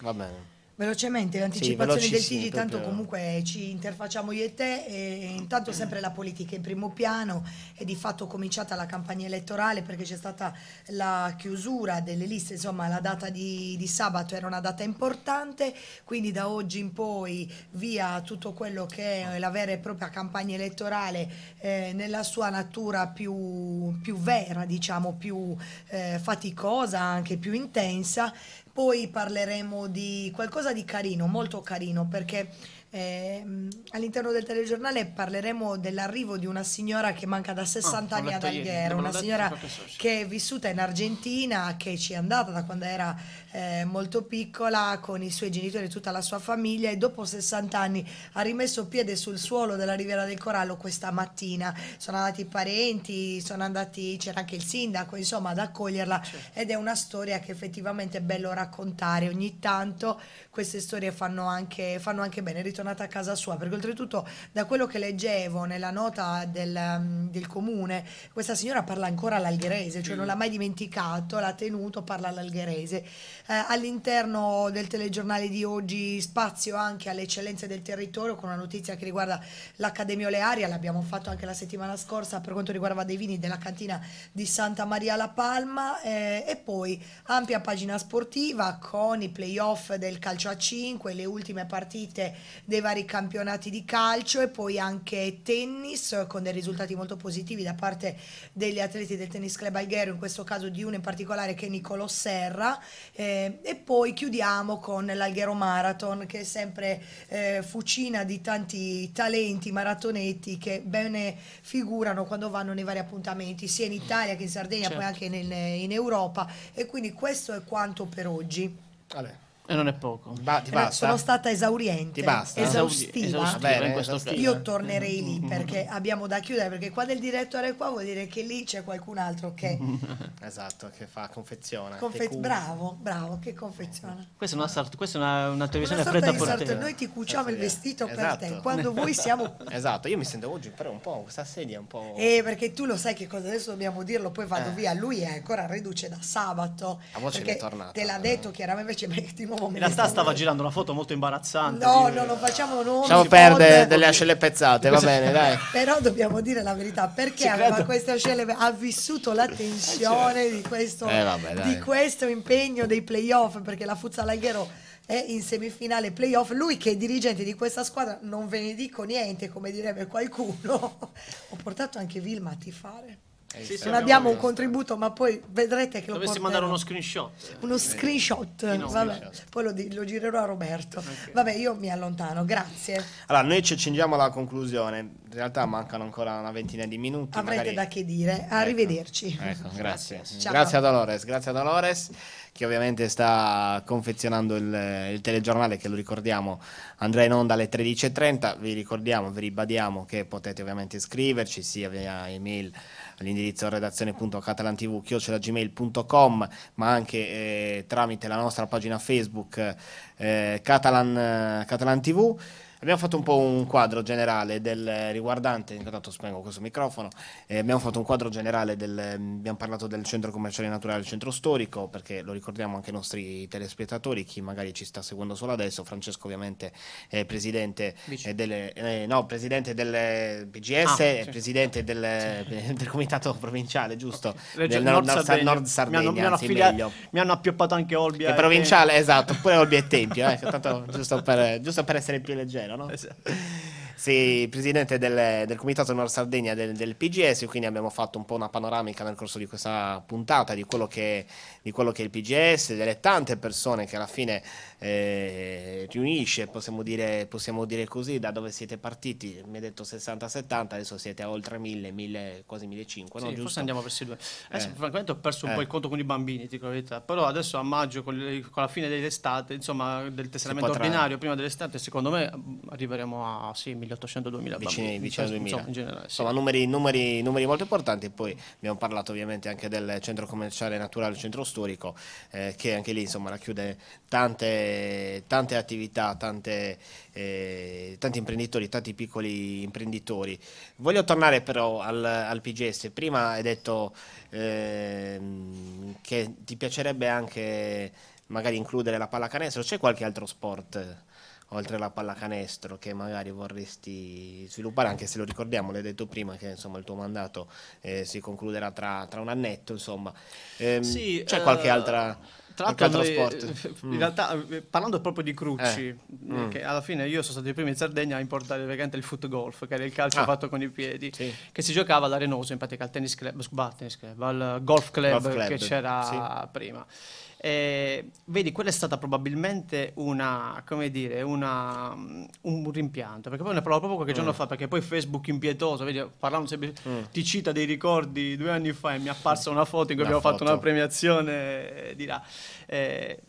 Va bene. Velocemente, l'anticipazione del TG, tanto proprio. comunque ci interfacciamo io e te, e intanto sempre la politica in primo piano, è di fatto cominciata la campagna elettorale perché c'è stata la chiusura delle liste, insomma la data di, di, sabato era una data importante, quindi da oggi in poi via tutto quello che è la vera e propria campagna elettorale eh, nella sua natura più, più vera, diciamo più eh, faticosa, anche più intensa poi parleremo di qualcosa di carino, molto carino, perché eh, all'interno del telegiornale parleremo dell'arrivo di una signora che manca da 60 oh, ah, anni ad Alghero, una signora che è vissuta in Argentina, che ci è andata da quando era eh, molto piccola con i suoi genitori e tutta la sua famiglia e dopo 60 anni ha rimesso piede sul suolo della Riviera del Corallo questa mattina. Sono andati i parenti, andati, c'era anche il sindaco insomma ad accoglierla certo. ed è una storia che effettivamente è bello raccontare. Ogni tanto queste storie fanno anche, fanno anche bene, è ritornata a casa sua perché oltretutto da quello che leggevo nella nota del, mm, del comune questa signora parla ancora l'algherese, cioè mm. non l'ha mai dimenticato, l'ha tenuto, parla l'algherese. Eh, all'interno del telegiornale di oggi spazio anche alle eccellenze del territorio con una notizia che riguarda l'Accademia Olearia, l'abbiamo fatto anche la settimana scorsa per quanto riguardava dei vini della cantina di Santa Maria La Palma eh, e poi ampia pagina sportiva con i playoff del calcio a 5, le ultime partite dei vari campionati di calcio e poi anche tennis con dei risultati molto positivi da parte degli atleti del tennis club alghero, in questo caso di uno in particolare che è Nicolo Serra. Eh, eh, e, poi chiudiamo con l'Alghero Marathon che è sempre eh, fucina di tanti talenti maratonetti che bene figurano quando vanno nei vari appuntamenti sia in Italia che in Sardegna certo. poi anche nel, in Europa e quindi questo è quanto per oggi. Allora. E non è poco. Ba- eh, Sono stata esauriente. Ti basta? Esaustiva. esaustiva Vabbè, in questo esaustiva. Io tornerei lì mm. perché abbiamo da chiudere, perché qua del direttore è qua vuol dire che lì c'è qualcun altro che... esatto, che fa, confezione. Confe- bravo, bravo, che confeziona. Questa è una, sart- questa è una, una televisione una fredda per te. Noi ti cuciamo il esatto. vestito esatto. per te, quando vuoi siamo... esatto, io mi sento oggi però un po', questa sedia un po'... Eh, perché tu lo sai che cosa adesso dobbiamo dirlo, poi vado eh. via. Lui è ancora reduce da sabato. La voce perché è tornata. Te l'ha detto chiaramente, invece metti nuovo momento. In realtà stava girando una foto molto imbarazzante. No, di... no, non facciamo nomi. Lasciamo perdere delle ascelle pezzate, va bene, dai. Però dobbiamo dire la verità, perché Ci aveva credo. queste ascelle, ha vissuto la tensione eh, certo. di questo, eh, vabbè, di questo impegno dei playoff, perché la Fuzza Fuzzalaghero è in semifinale playoff. Lui che è dirigente di questa squadra, non ve ne dico niente, come direbbe qualcuno. Ho portato anche Vilma a tifare. Eh, sì, sì, non abbiamo un contributo, ma poi vedrete che Dovessi lo Dovessi mandare uno screenshot. Uno eh, screenshot, eh, vabbè. Screenshot. Poi lo, lo, girerò a Roberto. Okay. Vabbè, io mi allontano, grazie. Allora, noi ci accingiamo alla conclusione. In realtà mancano ancora una ventina di minuti. Avrete magari... da che dire. Ecco. Arrivederci. Ecco, ecco grazie. Ciao. Grazie a Dolores, grazie a Dolores che ovviamente sta confezionando il, il telegiornale che lo ricordiamo andrà in onda alle 13.30. Vi ricordiamo, vi ribadiamo che potete ovviamente iscriverci sia via email all'indirizzo redazione.catalantv.gmail.com ma anche eh, tramite la nostra pagina Facebook eh, Catalan, eh, Catalan TV. Abbiamo fatto un po' un quadro generale del, riguardante, intanto spengo questo microfono, eh, abbiamo fatto un quadro generale, del, abbiamo parlato del centro commerciale naturale, il centro storico, perché lo ricordiamo anche ai nostri telespettatori, chi magari ci sta seguendo solo adesso, Francesco ovviamente è presidente, eh, delle, eh, no, presidente del PGS, ah, certo. presidente del, certo. del, comitato provinciale, giusto? Regione, del Nord, Nord Sardegna, Nord Sardegna mi hanno, mi hanno, meglio. Mi hanno appioppato anche Olbia. È provinciale, e... esatto, pure Olbia e Tempio, eh, tanto, giusto, per, giusto per essere più leggero vero, no? Esatto. presidente del, del, Comitato Nord Sardegna del, del PGS, quindi abbiamo fatto un po' una panoramica nel corso di questa puntata di quello che di quello che è il PGS, delle tante persone che alla fine eh, riunisce, possiamo dire, possiamo dire, così, da dove siete partiti, mi ha detto 60-70, adesso siete a oltre 1000, 1000 quasi 1500, sì, no, forse andiamo verso i due. Adesso eh, eh. francamente ho perso un eh. po' il eh. conto con i bambini, dico la verità, però adesso a maggio, con, le, con la fine dell'estate, insomma del tesseramento ordinario, prima dell'estate, secondo me mm, arriveremo a sì, 1800-2000 vicini, vicino ai 2000 insomma, in generale, sì. insomma numeri, numeri, numeri molto importanti poi abbiamo parlato ovviamente anche del centro commerciale naturale centro storico eh, che anche lì insomma, racchiude tante, tante attività, tante, eh, tanti imprenditori, tanti piccoli imprenditori. Voglio tornare però al, al PGS, prima hai detto eh, che ti piacerebbe anche magari includere la pallacanestro, c'è qualche altro sport? oltre alla pallacanestro che magari vorresti sviluppare, anche se lo ricordiamo, l'hai detto prima che insomma, il tuo mandato eh, si concluderà tra, tra, un annetto, insomma. Ehm, sì, c'è qualche uh... altra tra l'altro noi, eh, eh, mm. in mm. realtà parlando proprio di Crucci eh. mm. alla fine io sono stato il primo in Sardegna a importare praticamente il foot golf che era il calcio ah. fatto con i piedi sì. che si giocava all'Arenoso in pratica al tennis club, bah, al golf club, golf club. che c'era sì. prima eh, vedi, quella è stata probabilmente una, come dire, una, um, un rimpianto, perché poi ne parlavo proprio qualche giorno mm. fa, perché poi Facebook impietoso, vedi, parlando sempre, mm. ti cita dei ricordi due anni fa e mi è apparsa una foto in cui una abbiamo foto. fatto una premiazione eh, di là. Eh,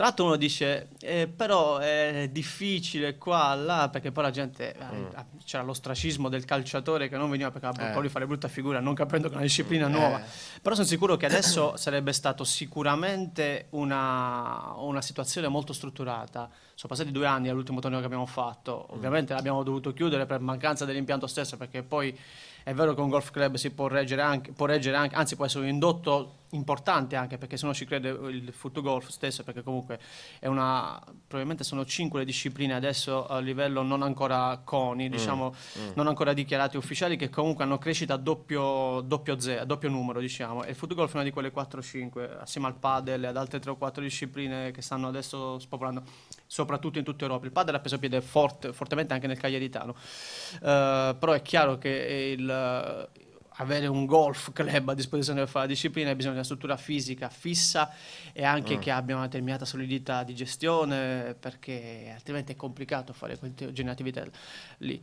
tra l'altro uno dice, eh, però è difficile qua, là, perché poi la gente, eh, mm. eh, c'era l'ostracismo del calciatore che non veniva perché aveva eh. paura di fare brutta figura, non capendo che è una disciplina mm. nuova. Eh. Però sono sicuro che adesso sarebbe stato sicuramente una, una situazione molto strutturata. Sono passati due anni all'ultimo torneo che abbiamo fatto, mm. ovviamente mm. l'abbiamo dovuto chiudere per mancanza dell'impianto stesso, perché poi è vero che un golf club si può reggere anche, può reggere anche anzi può essere un indotto importante anche perché se no ci crede il foot golf stesso perché comunque è una probabilmente sono cinque le discipline adesso a livello non ancora coni mm, diciamo mm, non ancora dichiarate ufficiali che comunque hanno crescita a doppio, doppio, zero, doppio numero diciamo e il foot golf è una di quelle 4-5 assieme al padel e ad altre 3 o 4 discipline che stanno adesso spopolando soprattutto in tutta Europa. Il padre ha preso piede forte, fortemente anche nel Cagliaritano, uh, eh, però è chiaro che il, eh, avere un golf club a disposizione per fare la disciplina bisogna di una struttura fisica fissa e anche mm. che abbia una determinata solidità di gestione perché altrimenti è complicato fare quel genere di attività lì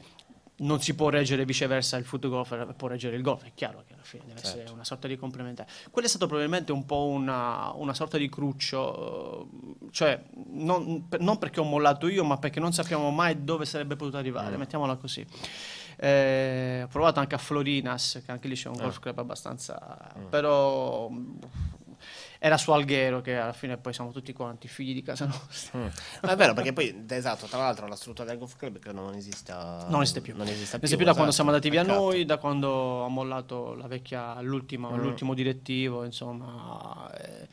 non si può reggere viceversa il foot golfer può reggere il golf, è chiaro che alla fine deve certo. essere una sorta di complementare. Quello è stato probabilmente un po' una, una sorta di cruccio, eh, cioè non, non, perché ho mollato io, ma perché non sappiamo mai dove sarebbe potuto arrivare, mm. mettiamola così. Eh, ho provato anche a Florinas, che anche lì c'è un eh. golf club abbastanza... Mm. però era su Alghero, che alla fine poi siamo tutti quanti figli di casa nostra. Mm. è vero, perché poi, esatto, tra l'altro la struttura del golf club credo non esista, non esiste più. Non esiste più, esiste più da quando esatto, siamo andati via peccato. noi, da quando ha mollato la vecchia, l'ultimo, mm. l'ultimo direttivo, insomma. Eh,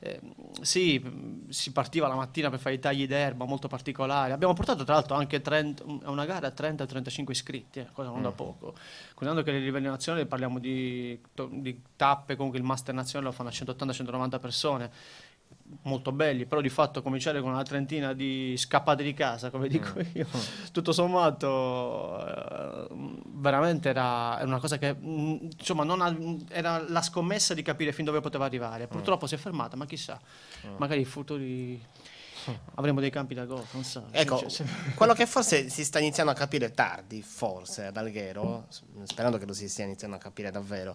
eh, sì, mm, si partiva la mattina per fare i tagli d'erba molto particolari. Abbiamo portato tra l'altro anche a mm, una gara 30-35 iscritti, eh, cosa non mm. da poco. Considerando che a livello nazionale parliamo di, di tappe, comunque il master nazionale lo fanno a 180-190 90 persone molto belli, però di fatto cominciare con una trentina di scappate di casa, come dico mm. io, tutto sommato eh, veramente era, una cosa che mm, insomma ha, era la scommessa di capire fin dove poteva arrivare. Mm. Purtroppo mm. si è fermata, ma chissà, mm. magari in futuri avremo dei campi da gol, non so. Ecco, cioè, quello che forse si sta iniziando a capire tardi, forse, ad Alghero, sperando che lo si stia iniziando a capire davvero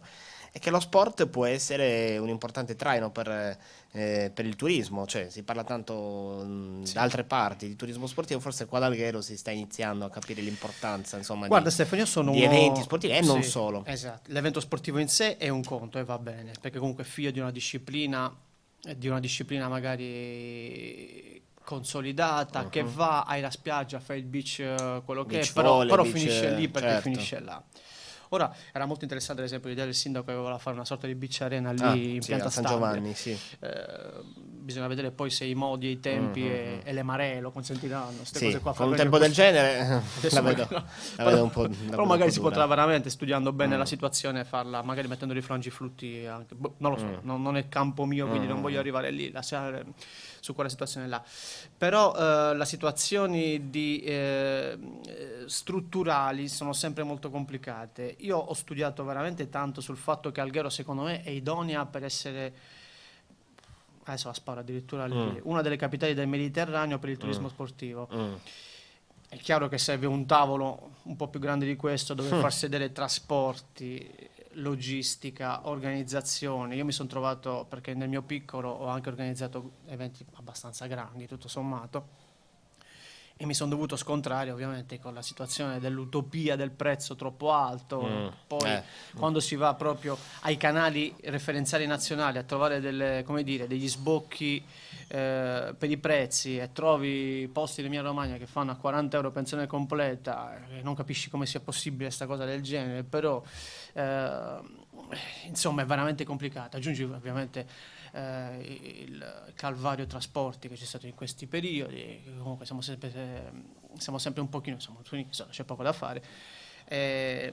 è che lo sport può essere un importante traino per, eh, per il turismo, cioè si parla tanto mm, sì. da altre parti di turismo sportivo, forse qua ad Alghero si sta iniziando a capire l'importanza insomma, Guarda, di, Stefano, io sono di eventi sportivi e sì, non solo. Esatto, l'evento sportivo in sé è un conto e va bene, perché comunque è figlio di una disciplina, eh, di una disciplina magari consolidata uh-huh. che mhm. va, hai la spiaggia, fai il beach, eh, quello beach che è, però, però, finisce lì perché certo. finisce là. Ora era molto interessante l'esempio di del sindaco che voleva fare una sorta di beach arena lì ah, in sì, pianta San Giovanni, sì. Eh, bisogna vedere poi se i modi, e i tempi mm-hmm. e, mm-hmm. e, le maree lo consentiranno. Queste sì, cose qua. Con un tempo del genere eh, la vedo, la vedo, un po'. Però magari si potrà veramente, studiando bene mm. la situazione, farla, magari mettendo di fronte flutti anche. Boh, non lo so, mm. non, non, è campo mio, quindi mm. non voglio mm. arrivare lì. La, su quella situazione là. Però eh, le situazioni di, eh, strutturali sono sempre molto complicate. Io ho studiato veramente tanto sul fatto che Alghero secondo me è idonea per essere adesso la sparo addirittura mm. una delle capitali del Mediterraneo per il turismo mm. sportivo. Mm. È chiaro che serve un tavolo un po' più grande di questo dove mm. far sedere trasporti, logistica, organizzazione. Io mi sono trovato, perché nel mio piccolo ho anche organizzato eventi abbastanza grandi, tutto sommato, e mi sono dovuto scontrare ovviamente con la situazione dell'utopia del prezzo troppo alto. Mm, eh. Poi eh, quando si va proprio ai canali referenziali nazionali a trovare delle, dire, degli sbocchi eh, per i prezzi e trovi posti in Emilia Romagna che fanno a 40 euro pensione completa, eh, non capisci come sia possibile questa cosa del genere, però eh, insomma è veramente complicata. Aggiungi ovviamente eh, il calvario trasporti che c'è stato in questi periodi, comunque siamo sempre, eh, siamo sempre un pochino, siamo tutti, c'è poco da fare. Eh,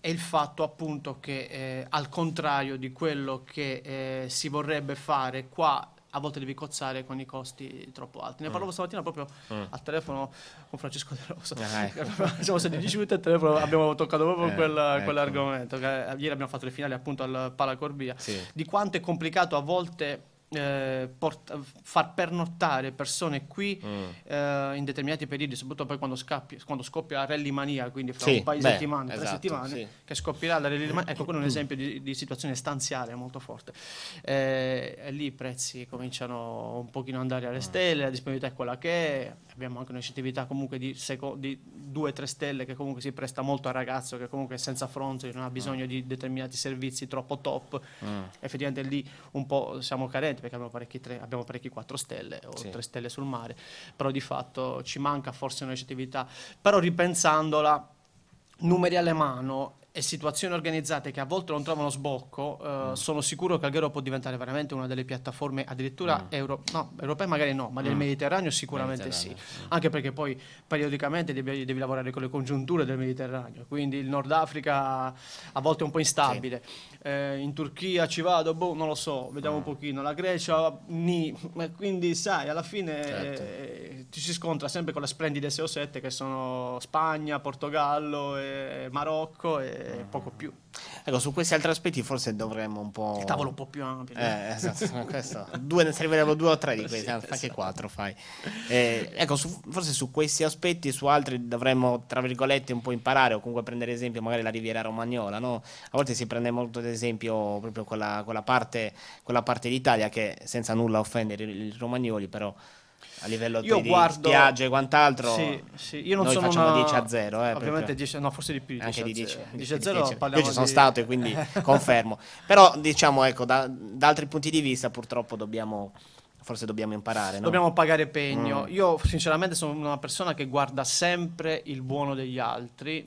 è il fatto appunto che eh, al contrario di quello che eh, si vorrebbe fare qua a volte devi cozzare con i costi troppo alti. Ne parlavo mm. stamattina proprio mm. al telefono con Francesco De Rosso. Ah, ecco. Siamo stati 10 minuti al telefono, eh. abbiamo toccato proprio eh, quel, ecco. quell'argomento. Eh, ieri abbiamo fatto le finali appunto al Palacorbia. Sì. Di quanto è complicato a volte eh, port- far pernottare persone qui mm. eh, in determinati periodi, soprattutto poi quando, scappi, quando scoppia la rally mania, quindi fra sì, un paio di settimane, esatto, tre settimane, sì. che scoppierà la rally mania. Ecco, quello è un mm. esempio di, di situazione stanziale molto forte. Eh, e lì i prezzi cominciano un pochino ad andare alle mm. stelle, la disponibilità è quella che è, abbiamo anche un'accettività comunque di, seco- di 2-3 stelle che comunque si presta molto al ragazzo che comunque è senza fronte, non ha mm. bisogno di determinati servizi troppo top. Mm. Effettivamente lì un po' siamo carenti divertente perché abbiamo parecchi, tre, abbiamo parecchi quattro stelle o sì. 3 stelle sul mare, però di fatto ci manca forse una recettività. però ripensandola numeri alle mano e situazioni organizzate che a volte non trovano sbocco, eh, mm. sono sicuro che Alghero può diventare veramente una delle piattaforme addirittura mm. euro, no, europee, magari no, ma mm. del Mediterraneo sicuramente Mediterraneo, sì. Anche perché poi periodicamente devi, devi, lavorare con le congiunture del Mediterraneo, quindi il Nord Africa a volte è un po' instabile. Sì. Eh, in Turchia ci vado, boh, non lo so, vediamo mm. un pochino. La Grecia, ni, quindi sai, alla fine certo. eh, ci si scontra sempre con le splendide 6 7 che sono Spagna, Portogallo, Marocco. E, eh, poco più. Ecco, su questi altri aspetti forse dovremmo un po'... Il tavolo un po' più ampio. Eh, esatto, questo. Due, servirebbero due o tre di questi, sì, anche ah, esatto. quattro fai. Eh, ecco, su, forse su questi aspetti e su altri dovremmo, tra virgolette, un po' imparare o comunque prendere esempio magari la riviera romagnola, no? A volte si prende molto ad esempio proprio quella, quella, parte, quella parte d'Italia che senza nulla offendere i romagnoli, però a livello io di, guardo... di spiagge e quant'altro. Sì, sì. Io non sono facciamo una... 10 a 0, eh, ovviamente 10, no, forse di più. Anche di 10, 10 a 0. 10. Io ci sono di... stato e quindi confermo. Però diciamo, ecco, da, da, altri punti di vista purtroppo dobbiamo. Forse dobbiamo imparare. No? Dobbiamo pagare pegno. Mm. Io, sinceramente, sono una persona che guarda sempre il buono degli altri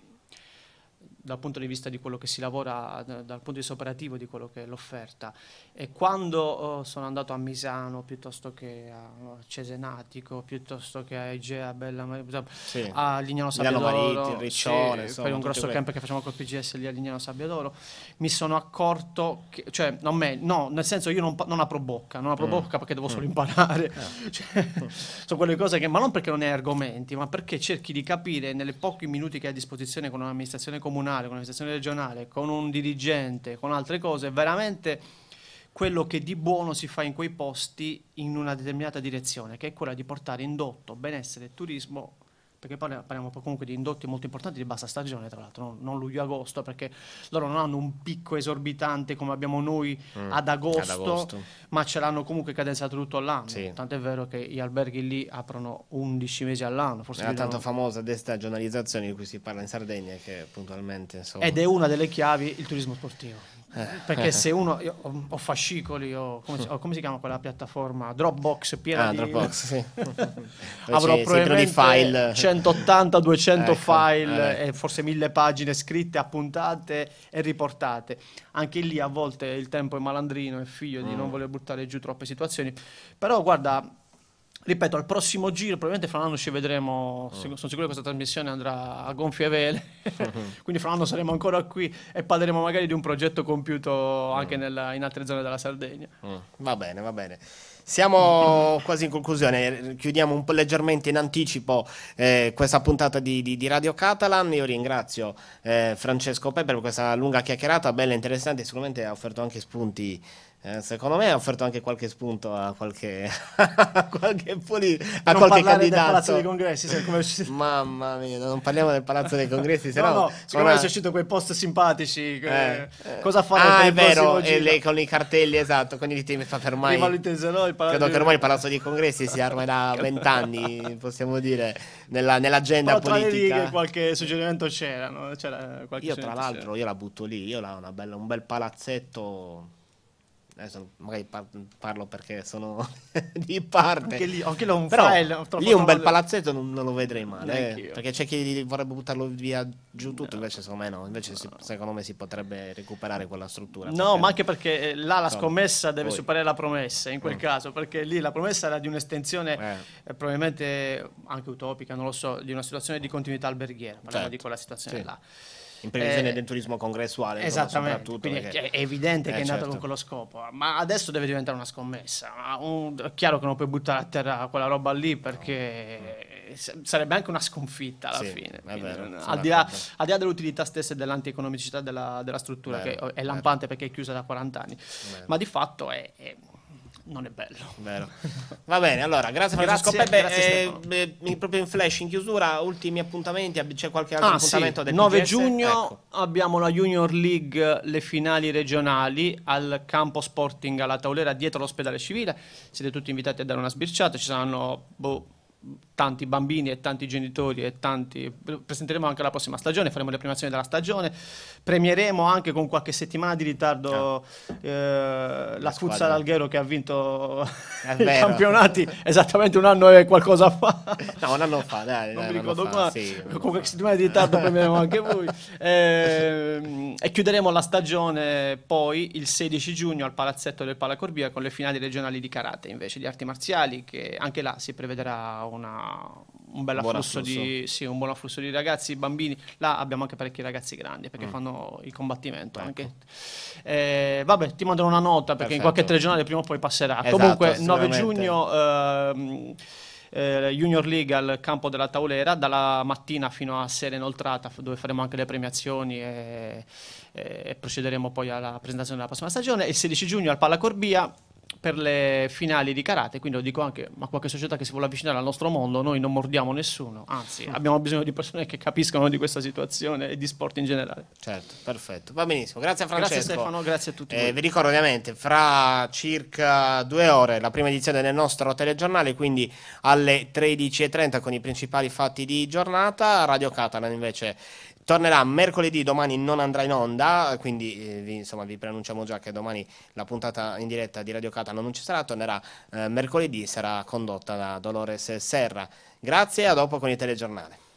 dal punto di vista di quello che si lavora, dal punto di vista operativo di quello che è l'offerta. E quando oh, sono andato a Misano piuttosto che a Cesenatico, piuttosto che a Egea, Bella, sì. a Lignano Sabbiadoro, Riccione, sì, per un grosso camp che facciamo col PGS lì a Lignano Sabbiadoro, mi sono accorto che, cioè, non me, no, nel senso io non, non apro bocca, non apro mm. bocca perché devo mm. solo imparare. Eh. Cioè, mm. sono quelle cose che, ma non perché non hai argomenti, ma perché cerchi di capire nelle pochi minuti che hai a disposizione con un'amministrazione comunale nazionale, con una regionale, con un dirigente, con altre cose, è veramente quello che di buono si fa in quei posti in una determinata direzione, che è quella di portare indotto, benessere e turismo perché parliamo comunque di indotti molto importanti di bassa stagione, tra l'altro, non, non luglio-agosto, perché loro non hanno un picco esorbitante come abbiamo noi mm, ad, agosto, ad, agosto, ma ce l'hanno comunque cadenzato tutto l'anno. Sì. Tanto è vero che gli alberghi lì aprono 11 mesi all'anno. Forse è la tanto danno... famosa destagionalizzazione di cui si parla in Sardegna, che puntualmente. Insomma... Ed è una delle chiavi il turismo sportivo eh. perché se uno io, ho, ho, fascicoli ho come, ho come, si chiama quella piattaforma Dropbox piena ah, di Dropbox, sì. avrò probabilmente 180 200 ecco, file eh. e forse mille pagine scritte appuntate e riportate anche lì a volte il tempo è malandrino è figlio mm. di non voler buttare giù troppe situazioni però guarda ripeto, al prossimo giro, probabilmente fra un anno ci vedremo, mm. sono sicuro che questa trasmissione andrà a gonfie vele, mm-hmm. quindi fra un anno saremo ancora qui e parleremo magari di un progetto compiuto anche mm. nella, in altre zone della Sardegna. Mm. Va bene, va bene. Siamo quasi in conclusione, chiudiamo un po' leggermente in anticipo eh, questa puntata di, di, di, Radio Catalan. Io ringrazio eh, Francesco Peppe per questa lunga chiacchierata, bella e interessante, sicuramente ha offerto anche spunti eh, secondo me ha offerto anche qualche spunto a qualche, a qualche, poli, a non qualche candidato. Del Palazzo dei Congressi, se, come... mamma mia, non parliamo del Palazzo dei Congressi. se no, no, secondo una... me sono uscito quei post simpatici. Que... Eh, eh. Cosa fare? Ah, è vero, eh, le, con i cartelli, esatto. Quindi ti mi fa ormai. Tesoro, palazzo... Credo che ormai il Palazzo dei Congressi sia ormai da vent'anni, possiamo dire, nella, nell'agenda Però politica. Tra le qualche suggerimento c'era. c'era qualche io, tra l'altro, c'era. io la butto lì. Io la, bella, un bel palazzetto adesso magari parlo perché sono di parte. Anche lì, anche un Però file, lì un bel palazzetto non, non lo vedrei male, eh, perché c'è chi vorrebbe buttarlo via giù tutto, no. invece secondo me no, invece no. Si, secondo me si potrebbe recuperare quella struttura. No, ma anche perché eh, là la scommessa deve poi. superare la promessa in quel mm. caso, perché lì la promessa era di un'estensione eh. eh probabilmente anche utopica, non lo so, di una situazione di continuità alberghiera, parliamo certo. di quella situazione sì. là in previsione eh, del turismo congressuale. Esattamente, quindi perché... è evidente eh, che è certo. nato con quello scopo, ma adesso deve diventare una scommessa. Ah, un... È chiaro che non puoi buttare a terra quella roba lì perché no. sarebbe anche una sconfitta alla sì, fine. Vero, al, di là, dell'utilità stessa e dell'antieconomicità della, della struttura, vero, che è lampante vero. perché è chiusa da 40 anni, ma di fatto è, è non è bello. Vero. Va bene, allora, grazie Francesco grazie, Peppe. Grazie, eh, eh, proprio in flash, in chiusura, ultimi appuntamenti, c'è qualche altro ah, appuntamento? Sì. Del 9 PGS? giugno ecco. abbiamo la Junior League, le finali regionali al campo Sporting alla Taulera dietro l'ospedale civile. Siete tutti invitati a dare una sbirciata, ci saranno... Boh, tanti bambini e tanti genitori e tanti presenteremo anche la prossima stagione faremo le premiazioni della stagione premieremo anche con qualche settimana di ritardo ah. eh, la Cuzza d'Alghero che ha vinto i campionati esattamente un anno e qualcosa fa. No, un anno fa, dai. Non dai, mi ricordo qua. Sì, con qualche settimana di ritardo premieremo anche voi. Eh, e chiuderemo la stagione poi il 16 giugno al palazzetto del Palacorbia con le finali regionali di karate invece, di arti marziali, che anche là si prevederà una un bel afflusso, di, sì, buon afflusso di ragazzi, bambini. Là abbiamo anche parecchi ragazzi grandi perché mm. fanno il combattimento. Ecco. Eh, vabbè, ti manderò una nota perché Perfetto. in qualche telegiornale prima o poi passerà. Esatto, Comunque, 9 giugno. Ehm, eh, Junior League al campo della Taulera dalla mattina fino a sera inoltrata dove faremo anche le premiazioni e, e procederemo poi alla presentazione della prossima stagione il 16 giugno al Palla Corbia per le finali di karate, quindi lo dico anche a qualche società che si vuole avvicinare al nostro mondo, noi non mordiamo nessuno, anzi mm. abbiamo bisogno di persone che capiscono di questa situazione e di sport in generale. Certo, perfetto, va benissimo, grazie a Francesco. Grazie Stefano, grazie a tutti. Eh, vi ricordo ovviamente fra circa due ore la prima edizione del nostro telegiornale, quindi alle 13.30 con i principali fatti di giornata, Radio Catalan invece tornerà mercoledì, domani non andrà in onda, quindi eh, vi, insomma, vi preannunciamo già che domani la puntata in diretta di Radio Catano non ci sarà, tornerà eh, mercoledì, sarà condotta da Dolores Serra. Grazie e a dopo con il telegiornale.